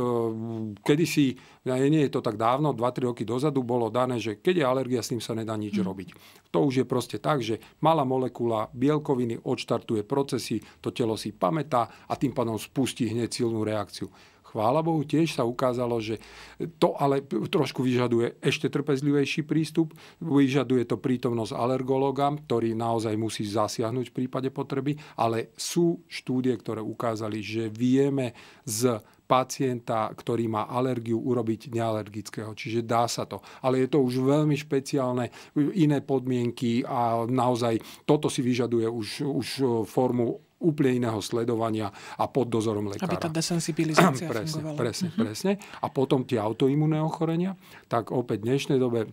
kedysi, nie je to tak dávno, 2-3 roky dozadu bolo dané, že keď je alergia, s ním sa nedá nič mhm. robiť. To už je proste tak, že malá molekula bielkoviny odštartuje procesy, to telo si pamätá a tým pádom spustí hneď silnú reakciu Chvála Bohu, tiež sa ukázalo, že to ale trošku vyžaduje ešte trpezlivejší prístup, vyžaduje to prítomnosť alergológa, ktorý naozaj musí zasiahnuť v prípade potreby, ale sú štúdie, ktoré ukázali, že vieme z pacienta, ktorý má alergiu, urobiť nealergického. Čiže dá sa to. Ale je to už veľmi špeciálne, iné podmienky a naozaj toto si vyžaduje už, už formu úplne iného sledovania a pod dozorom lekára. Aby tá desensibilizácia presne, fungovala. Presne, mhm. presne. A potom tie autoimunné ochorenia, tak opäť v dnešnej dobe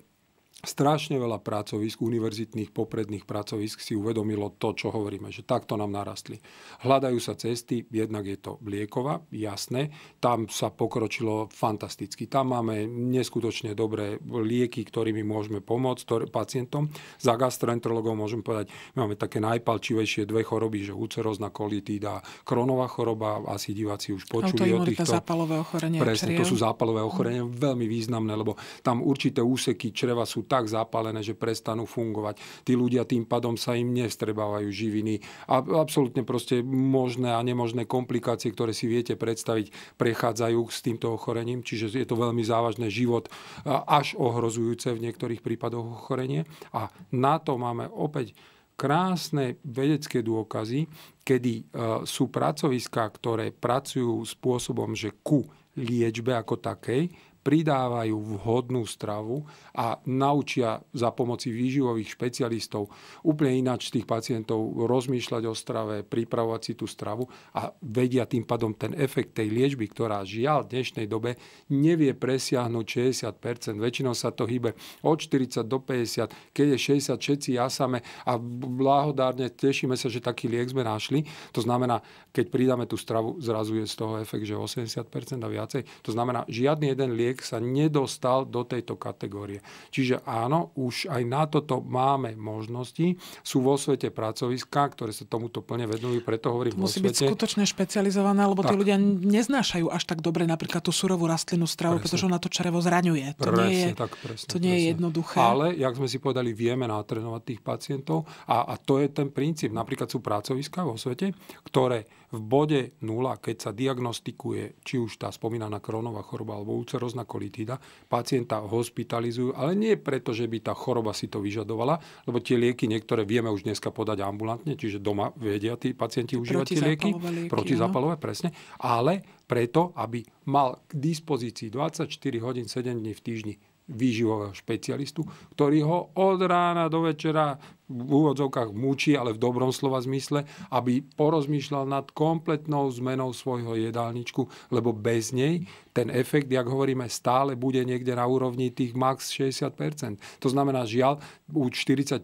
strašne veľa pracovisk, univerzitných popredných pracovisk si uvedomilo to, čo hovoríme, že takto nám narastli. Hľadajú sa cesty, jednak je to Bliekova, jasné, tam sa pokročilo fantasticky. Tam máme neskutočne dobré lieky, ktorými môžeme pomôcť ktoré, pacientom. Za gastroenterologov môžem povedať, máme také najpalčivejšie dve choroby, že úcerozná kolitída, kronová choroba, asi diváci už počuli o týchto. zápalové ochorenie. Presne, čriev. to sú zápalové ochorenia, mm. veľmi významné, lebo tam určité úseky čreva sú tak zapálené, že prestanú fungovať. Tí ľudia tým pádom sa im nestrebávajú živiny a absolútne proste možné a nemožné komplikácie, ktoré si viete predstaviť, prechádzajú s týmto ochorením, čiže je to veľmi závažné život e, až ohrozujúce v niektorých prípadoch ochorenie. A na to máme opäť krásne vedecké dôkazy, kedy e, sú pracoviská, ktoré pracujú spôsobom, že ku liečbe ako takej pridávajú vhodnú stravu a naučia za pomoci výživových špecialistov úplne ináč tých pacientov rozmýšľať o strave, pripravovať si tú stravu a vedia tým pádom ten efekt tej liečby, ktorá žiaľ v dnešnej dobe nevie presiahnuť 60%. Väčšinou sa to hýbe od 40 do 50, keď je 60, všetci jasame a blahodárne tešíme sa, že taký liek sme našli. To znamená, keď pridáme tú stravu, zrazu je z toho efekt, že 80% a viacej. To znamená, žiadny jeden liek človek sa nedostal do tejto kategórie. Čiže áno, už aj na toto máme možnosti. Sú vo svete pracoviská, ktoré sa tomuto plne venujú, preto hovorím to musí vo svete. byť skutočne špecializované, lebo tak. tí ľudia neznášajú až tak dobre napríklad tú surovú rastlinu stravu, presne. pretože ona to črevo zraňuje. To presne, nie je, tak, presne, to nie presne. je jednoduché. Ale, jak sme si povedali, vieme natrénovať tých pacientov a, a to je ten princíp. Napríklad sú pracoviská vo svete, ktoré v bode 0, keď sa diagnostikuje či už tá spomínaná krónová choroba alebo ulcerozná kolitída. Pacienta hospitalizujú, ale nie preto, že by tá choroba si to vyžadovala, lebo tie lieky niektoré vieme už dneska podať ambulantne, čiže doma vedia tí pacienti užívať tie lieky. lieky Protizápalové, presne. Ale preto, aby mal k dispozícii 24 hodín 7 dní v týždni výživového špecialistu, ktorý ho od rána do večera v úvodzovkách múči, ale v dobrom slova zmysle, aby porozmýšľal nad kompletnou zmenou svojho jedálničku, lebo bez nej ten efekt, jak hovoríme, stále bude niekde na úrovni tých max 60%. To znamená, žiaľ, u 40%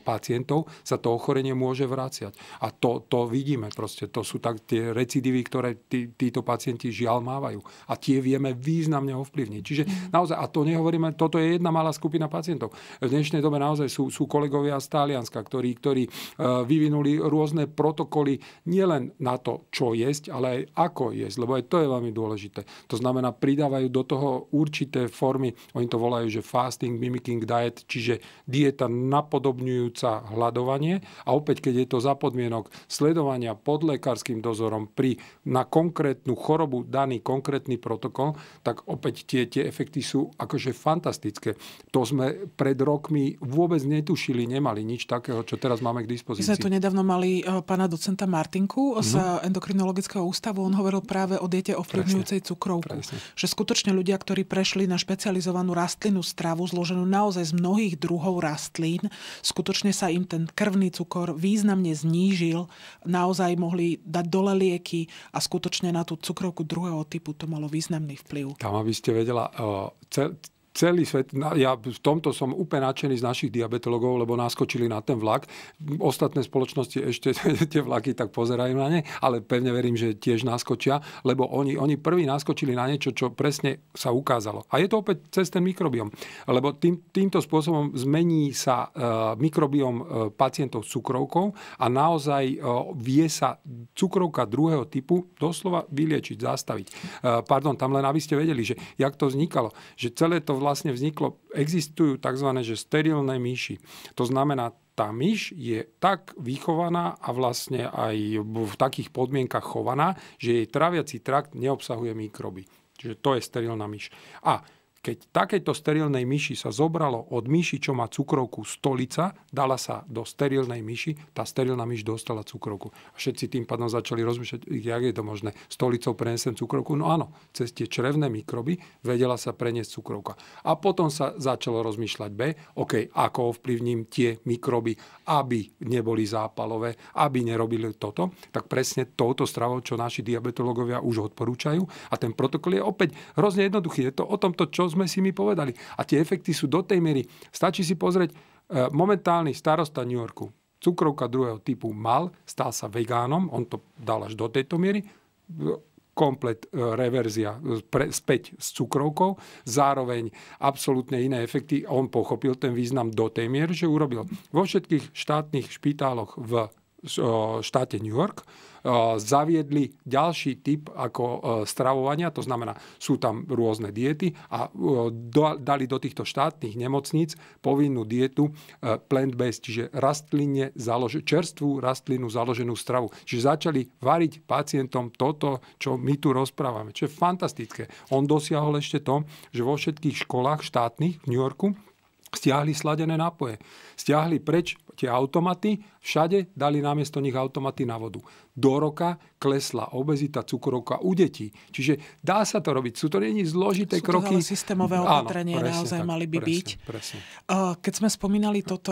pacientov sa to ochorenie môže vraciať. A to, to vidíme proste. To sú tak tie recidívy, ktoré tí, títo pacienti žiaľ mávajú. A tie vieme významne ovplyvniť. Čiže naozaj, a to nehovoríme, toto je jedna malá skupina pacientov. V dnešnej dobe naozaj sú, sú kolegovia z Talianska, ktorí, ktorí e, vyvinuli rôzne protokoly nielen na to, čo jesť, ale aj ako jesť, lebo aj to je veľmi dôležité. To znamená, pridávajú do toho určité formy, oni to volajú, že fasting, mimicking diet, čiže dieta napodobňujúca hľadovanie a opäť, keď je to za podmienok sledovania pod lekárským dozorom pri na konkrétnu chorobu daný konkrétny protokol, tak opäť tie, tie efekty sú akože fantastické. To sme pred rokmi vôbec netušili riešili, nemali nič takého, čo teraz máme k dispozícii. My sme tu nedávno mali e, pána docenta Martinku z mm-hmm. endokrinologického ústavu. On hovoril práve o diete ovplyvňujúcej cukrovku. Presne. Že skutočne ľudia, ktorí prešli na špecializovanú rastlinnú stravu, zloženú naozaj z mnohých druhov rastlín, skutočne sa im ten krvný cukor významne znížil. Naozaj mohli dať dole lieky a skutočne na tú cukrovku druhého typu to malo významný vplyv. Tam, aby ste vedela, e, celý svet, ja v tomto som úplne nadšený z našich diabetologov, lebo naskočili na ten vlak. Ostatné spoločnosti ešte [laughs] tie vlaky tak pozerajú na ne, ale pevne verím, že tiež naskočia, lebo oni, oni prví naskočili na niečo, čo presne sa ukázalo. A je to opäť cez ten mikrobiom, lebo tým, týmto spôsobom zmení sa eh, mikrobiom eh, pacientov s cukrovkou a naozaj eh, vie sa cukrovka druhého typu doslova vyliečiť, zastaviť. Pardon, tam len aby ste vedeli, že jak to vznikalo, že celé to vlastne vzniklo, existujú tzv. Že sterilné myši. To znamená, tá myš je tak vychovaná a vlastne aj v takých podmienkach chovaná, že jej traviaci trakt neobsahuje mikroby. Čiže to je sterilná myš. A keď takejto sterilnej myši sa zobralo od myši, čo má cukrovku stolica, dala sa do sterilnej myši, tá sterilná myš dostala cukrovku. A všetci tým pádom začali rozmýšľať, jak je to možné, stolicou prenesem cukrovku. No áno, cez tie črevné mikroby vedela sa preniesť cukrovka. A potom sa začalo rozmýšľať B, OK, ako ovplyvním tie mikroby, aby neboli zápalové, aby nerobili toto, tak presne touto stravou, čo naši diabetológovia už odporúčajú. A ten protokol je opäť hrozne jednoduchý. Je to o tomto, čo sme si my povedali. A tie efekty sú do tej miery. Stačí si pozrieť, e, momentálny starosta New Yorku cukrovka druhého typu mal, stal sa vegánom, on to dal až do tejto miery, komplet e, reverzia e, pre, späť s cukrovkou, zároveň absolútne iné efekty. On pochopil ten význam do tej miery, že urobil vo všetkých štátnych špitáloch v štáte New York E, zaviedli ďalší typ ako e, stravovania, to znamená, sú tam rôzne diety a e, dali do týchto štátnych nemocníc povinnú dietu plant-based, čiže rastline založ- čerstvú rastlinu založenú stravu. Čiže začali variť pacientom toto, čo my tu rozprávame, čo je fantastické. On dosiahol ešte to, že vo všetkých školách štátnych v New Yorku stiahli sladené nápoje. Stiahli preč tie automaty, všade dali namiesto nich automaty na vodu do roka klesla obezita, cukrovka u detí. Čiže dá sa to robiť. Sú to nie zložité Sú to kroky. systémové opatrenie Áno, presne, naozaj tak, mali by presne, byť. Presne. Eh, keď sme spomínali toto,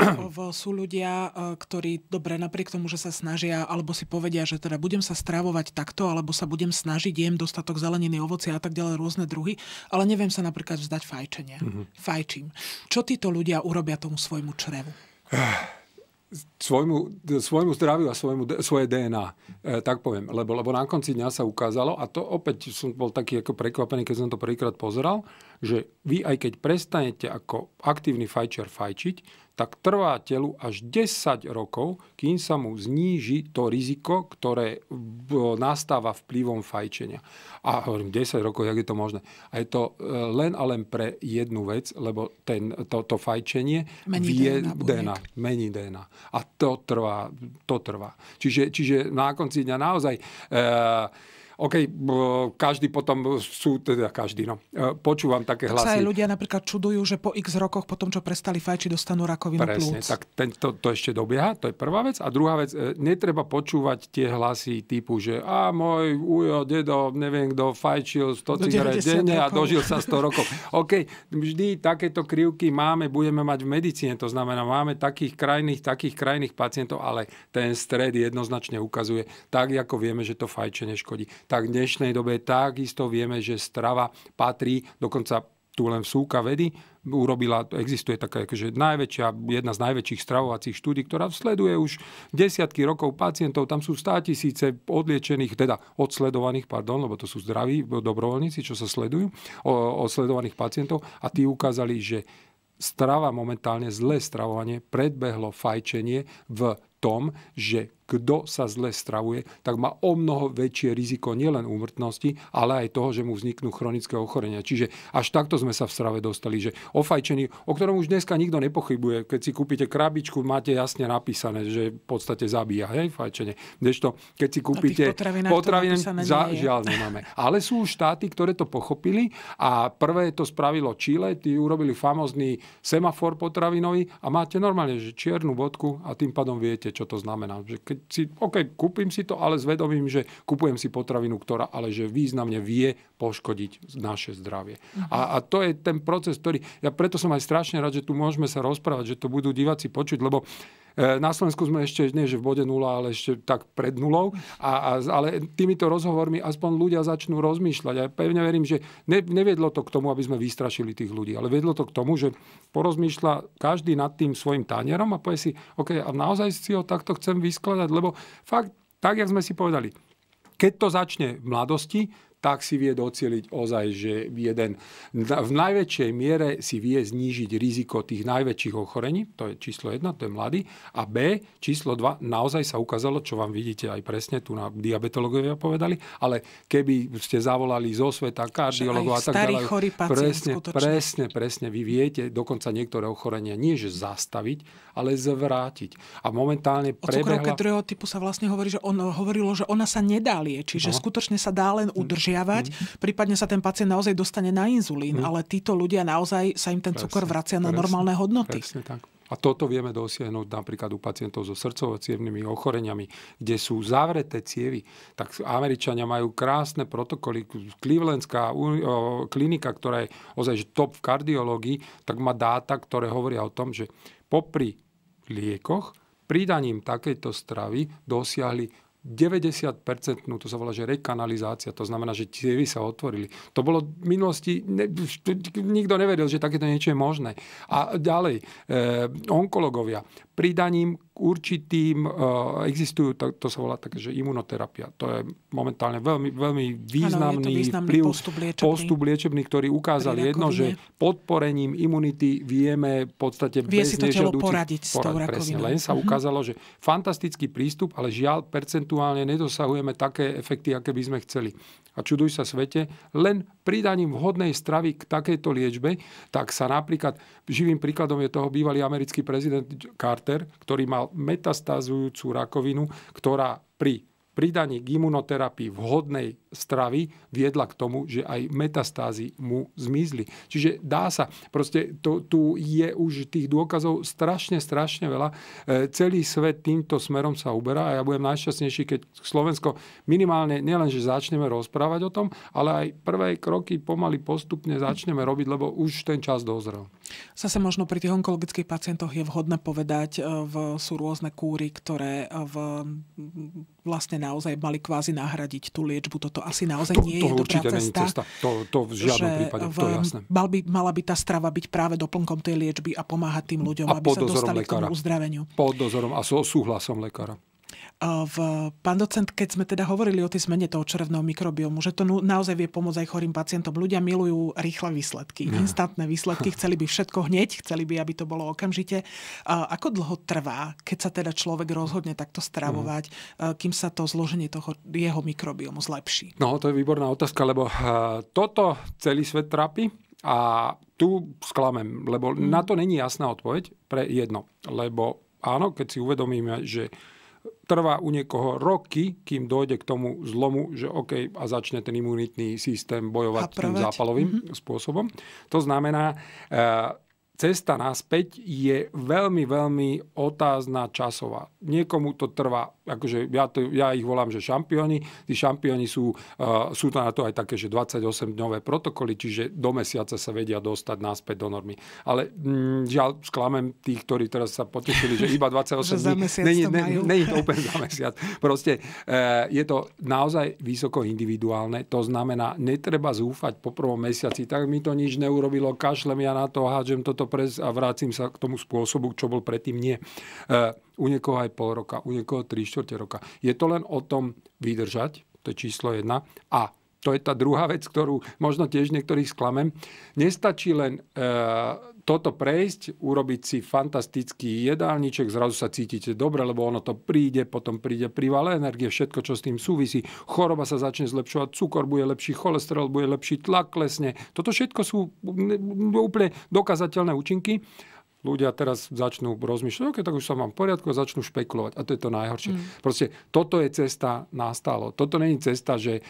sú ľudia, eh, ktorí dobre, napriek tomu, že sa snažia, alebo si povedia, že teda budem sa stravovať takto, alebo sa budem snažiť, jem dostatok zeleniny, ovoci a tak ďalej, rôzne druhy, ale neviem sa napríklad vzdať fajčenia. Mm-hmm. Fajčím. Čo títo ľudia urobia tomu svojmu črevu? Eh, svojmu, svojmu zdraviu a svojmu, svoje DNA, e, tak poviem. Lebo, lebo na konci dňa sa ukázalo, a to opäť som bol taký ako prekvapený, keď som to prvýkrát pozeral, že vy aj keď prestanete ako aktívny fajčer fajčiť, tak trvá telu až 10 rokov, kým sa mu zníži to riziko, ktoré nastáva vplyvom fajčenia. A hovorím, 10 rokov, jak je to možné? A je to e, len a len pre jednu vec, lebo ten, to, to fajčenie mení vie DNA, DNA, mení DNA. A to trvá. To trvá. Čiže, čiže na konci dňa naozaj... E, OK, každý potom sú, teda každý, no. E, počúvam také hlasy. Tak sa aj ľudia napríklad čudujú, že po x rokoch potom, čo prestali fajčiť, dostanú rakovinu Presne, plúc. tak ten, to, to ešte dobieha, to je prvá vec. A druhá vec, e, netreba počúvať tie hlasy typu, že a môj ujo, dedo, neviem kto, fajčil 100 cigaret denne a dožil sa 100 [laughs] rokov. OK, vždy takéto krivky máme, budeme mať v medicíne, to znamená, máme takých krajných, takých krajných pacientov, ale ten stred jednoznačne ukazuje, tak ako vieme, že to fajčenie škodí tak v dnešnej dobe takisto vieme, že strava patrí dokonca tu len súka vedy, urobila, existuje taká že akože najväčšia, jedna z najväčších stravovacích štúdí, ktorá sleduje už desiatky rokov pacientov, tam sú stá tisíce odliečených, teda odsledovaných, pardon, lebo to sú zdraví dobrovoľníci, čo sa sledujú, odsledovaných pacientov a tí ukázali, že strava momentálne, zlé stravovanie predbehlo fajčenie v tom, že kto sa zle stravuje, tak má o mnoho väčšie riziko nielen úmrtnosti, ale aj toho, že mu vzniknú chronické ochorenia. Čiže až takto sme sa v strave dostali, že ofajčený, o ktorom už dneska nikto nepochybuje, keď si kúpite krabičku, máte jasne napísané, že v podstate zabíja, hej, fajčenie. Dežto, keď si kúpite potraviny, za, nie žiaľ nemáme. Ale sú štáty, ktoré to pochopili a prvé to spravilo Chile, tí urobili famozný semafor potravinový a máte normálne že čiernu bodku a tým pádom viete, čo to znamená. Že keď keď si, OK, kúpim si to, ale zvedomím, že kupujem si potravinu, ktorá ale že významne vie poškodiť naše zdravie. Uh-huh. A, a to je ten proces, ktorý... Ja preto som aj strašne rád, že tu môžeme sa rozprávať, že to budú diváci počuť, lebo E, na Slovensku sme ešte, nie že v bode nula, ale ešte tak pred nulou. A, a, ale týmito rozhovormi aspoň ľudia začnú rozmýšľať. A ja pevne verím, že ne, neviedlo to k tomu, aby sme vystrašili tých ľudí, ale vedlo to k tomu, že porozmýšľa každý nad tým svojim tanierom a povie si, OK, a naozaj si ho takto chcem vyskladať, lebo fakt, tak, jak sme si povedali, keď to začne v mladosti, tak si vie docieliť ozaj, že jeden v najväčšej miere si vie znížiť riziko tých najväčších ochorení, to je číslo 1, to je mladý, a B, číslo 2, naozaj sa ukázalo, čo vám vidíte aj presne, tu na diabetológovia povedali, ale keby ste zavolali zo sveta kardiologov a tak ďalej, presne, skutočne. presne, presne, vy viete dokonca niektoré ochorenia nie že zastaviť, ale zvrátiť. A momentálne prebehla... O cukrovke druhého typu sa vlastne hovorí, že on, hovorilo, že ona sa nedá liečiť, no. že skutočne sa dá len udržiať udržiavať, mm. prípadne sa ten pacient naozaj dostane na inzulín, mm. ale títo ľudia naozaj sa im ten presne, vracia vracia presne, na normálne hodnoty. Presne tak. A toto vieme dosiahnuť napríklad u pacientov so srdcovo ochoreniami, kde sú zavreté cievy. Tak Američania majú krásne protokoly. Clevelandská klinika, ktorá je ozaj top v kardiológii, tak má dáta, ktoré hovoria o tom, že popri liekoch pridaním takejto stravy dosiahli 90 no to sa volá, že rekanalizácia, to znamená, že cievy sa otvorili. To bolo v minulosti, ne, nikto nevedel, že takéto niečo je možné. A ďalej, e, eh, onkologovia, pridaním k určitým, eh, existujú, to, to sa volá také, že imunoterapia. To je momentálne veľmi, veľmi významný, ano, významný vplyv, postup liečebný, postup liečebný, ktorý ukázal jedno, že podporením imunity vieme v podstate Vie bez si to telo poradiť s tou rakovinou. Presne, len sa mhm. ukázalo, že fantastický prístup, ale žiaľ percentuálne nedosahujeme také efekty, aké by sme chceli a čuduj sa svete, len pridaním vhodnej stravy k takejto liečbe, tak sa napríklad, živým príkladom je toho bývalý americký prezident Carter, ktorý mal metastazujúcu rakovinu, ktorá pri pridanie k imunoterapii vhodnej stravy viedla k tomu, že aj metastázy mu zmizli. Čiže dá sa, proste to, tu je už tých dôkazov strašne, strašne veľa. E, celý svet týmto smerom sa uberá a ja budem najšťastnejší, keď Slovensko minimálne nielenže že začneme rozprávať o tom, ale aj prvé kroky pomaly postupne začneme robiť, lebo už ten čas dozrel. Zase možno pri tých onkologických pacientoch je vhodné povedať, e, v, sú rôzne kúry, ktoré e, v, vlastne naozaj mali kvázi nahradiť tú liečbu. Toto asi naozaj to, nie to je dobrá cesta. cesta. To, to v žiadnom prípade, v, to je jasné. Mal by, mala by tá strava byť práve doplnkom tej liečby a pomáhať tým ľuďom, a aby sa dostali lekára. k tomu uzdraveniu. Pod dozorom a so súhlasom lekára v, eh, pán docent, keď sme teda hovorili o tej zmene toho črevného mikrobiomu, že to naozaj vie pomôcť aj chorým pacientom. Ľudia milujú rýchle výsledky, no. instantné výsledky, chceli by všetko hneď, chceli by, aby to bolo okamžite. Ako dlho trvá, keď sa teda človek rozhodne takto stravovať, mhm. eh, kým sa to zloženie toho jeho mikrobiomu zlepší? No, to je výborná otázka, lebo eh, toto celý svet trápi. A tu sklamem, lebo mm. na to není jasná odpoveď pre jedno. Lebo áno, keď si uvedomíme, že trvá u niekoho roky, kým dojde k tomu zlomu, že OK, a začne ten imunitný systém bojovať tým zápalovým mm-hmm. spôsobom. To znamená, eh, cesta naspäť je veľmi, veľmi otázna časová. Niekomu to trvá, akože ja, to, ja ich volám, že šampióni. Tí šampióni sú, uh, sú to na to aj také, že 28-dňové protokoly, čiže do mesiaca sa vedia dostať naspäť do normy. Ale mm, žiaľ, sklamem tých, ktorí teraz sa potešili, že iba 28 [laughs] dní. Není to, to úplne za mesiac. Proste uh, je to naozaj vysoko individuálne. To znamená, netreba zúfať po prvom mesiaci, tak mi to nič neurobilo, kašlem ja na to, hádžem toto to prez a vrátim sa k tomu spôsobu, čo bol predtým. Nie. E, u niekoho aj pol roka, u niekoho tri štvrte roka. Je to len o tom vydržať, to je číslo jedna, a to je tá druhá vec, ktorú možno tiež niektorých sklamem. Nestačí len e, toto prejsť, urobiť si fantastický jedálniček, zrazu sa cítite dobre, lebo ono to príde, potom príde príval energie, všetko, čo s tým súvisí. Choroba sa začne zlepšovať, cukor bude lepší, cholesterol bude lepší, tlak klesne. Toto všetko sú úplne dokazateľné účinky ľudia teraz začnú rozmýšľať, okay, tak už som mám v poriadku, a začnú špekulovať. A to je to najhoršie. Mm. Proste toto je cesta nastalo. Toto není cesta, že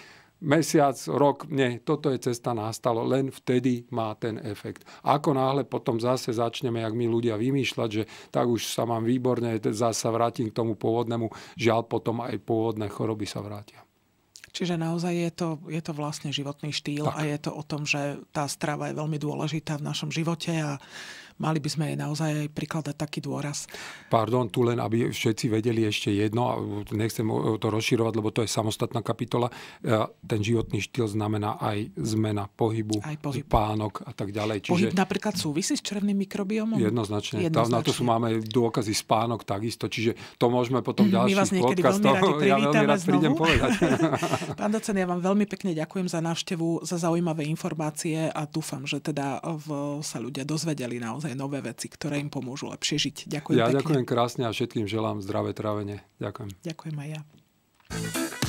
mesiac, rok, nie, toto je cesta nastalo, len vtedy má ten efekt. Ako náhle potom zase začneme, jak my ľudia vymýšľať, že tak už sa mám výborne, zase sa vrátim k tomu pôvodnému, žiaľ potom aj pôvodné choroby sa vrátia. Čiže naozaj je to, je to vlastne životný štýl tak. a je to o tom, že tá strava je veľmi dôležitá v našom živote a mali by sme aj naozaj aj prikladať taký dôraz. Pardon, tu len, aby všetci vedeli ešte jedno, a nechcem to rozširovať, lebo to je samostatná kapitola. E, ten životný štýl znamená aj zmena pohybu, aj pohyb. pánok a tak ďalej. Čiže... Pohyb napríklad súvisí s črevným mikrobiomom? Jednoznačne. Jednoznačne. Na to sú máme dôkazy spánok takisto, čiže to môžeme potom mm, ďalší podcast. Veľmi ja veľmi rád prídem povedať. [laughs] Pán docen, ja vám veľmi pekne ďakujem za návštevu, za zaujímavé informácie a dúfam, že teda v, sa ľudia dozvedeli naozaj naozaj nové veci, ktoré im pomôžu lepšie žiť. Ďakujem ja pekne. ďakujem krásne a všetkým želám zdravé trávenie. Ďakujem. Ďakujem aj ja.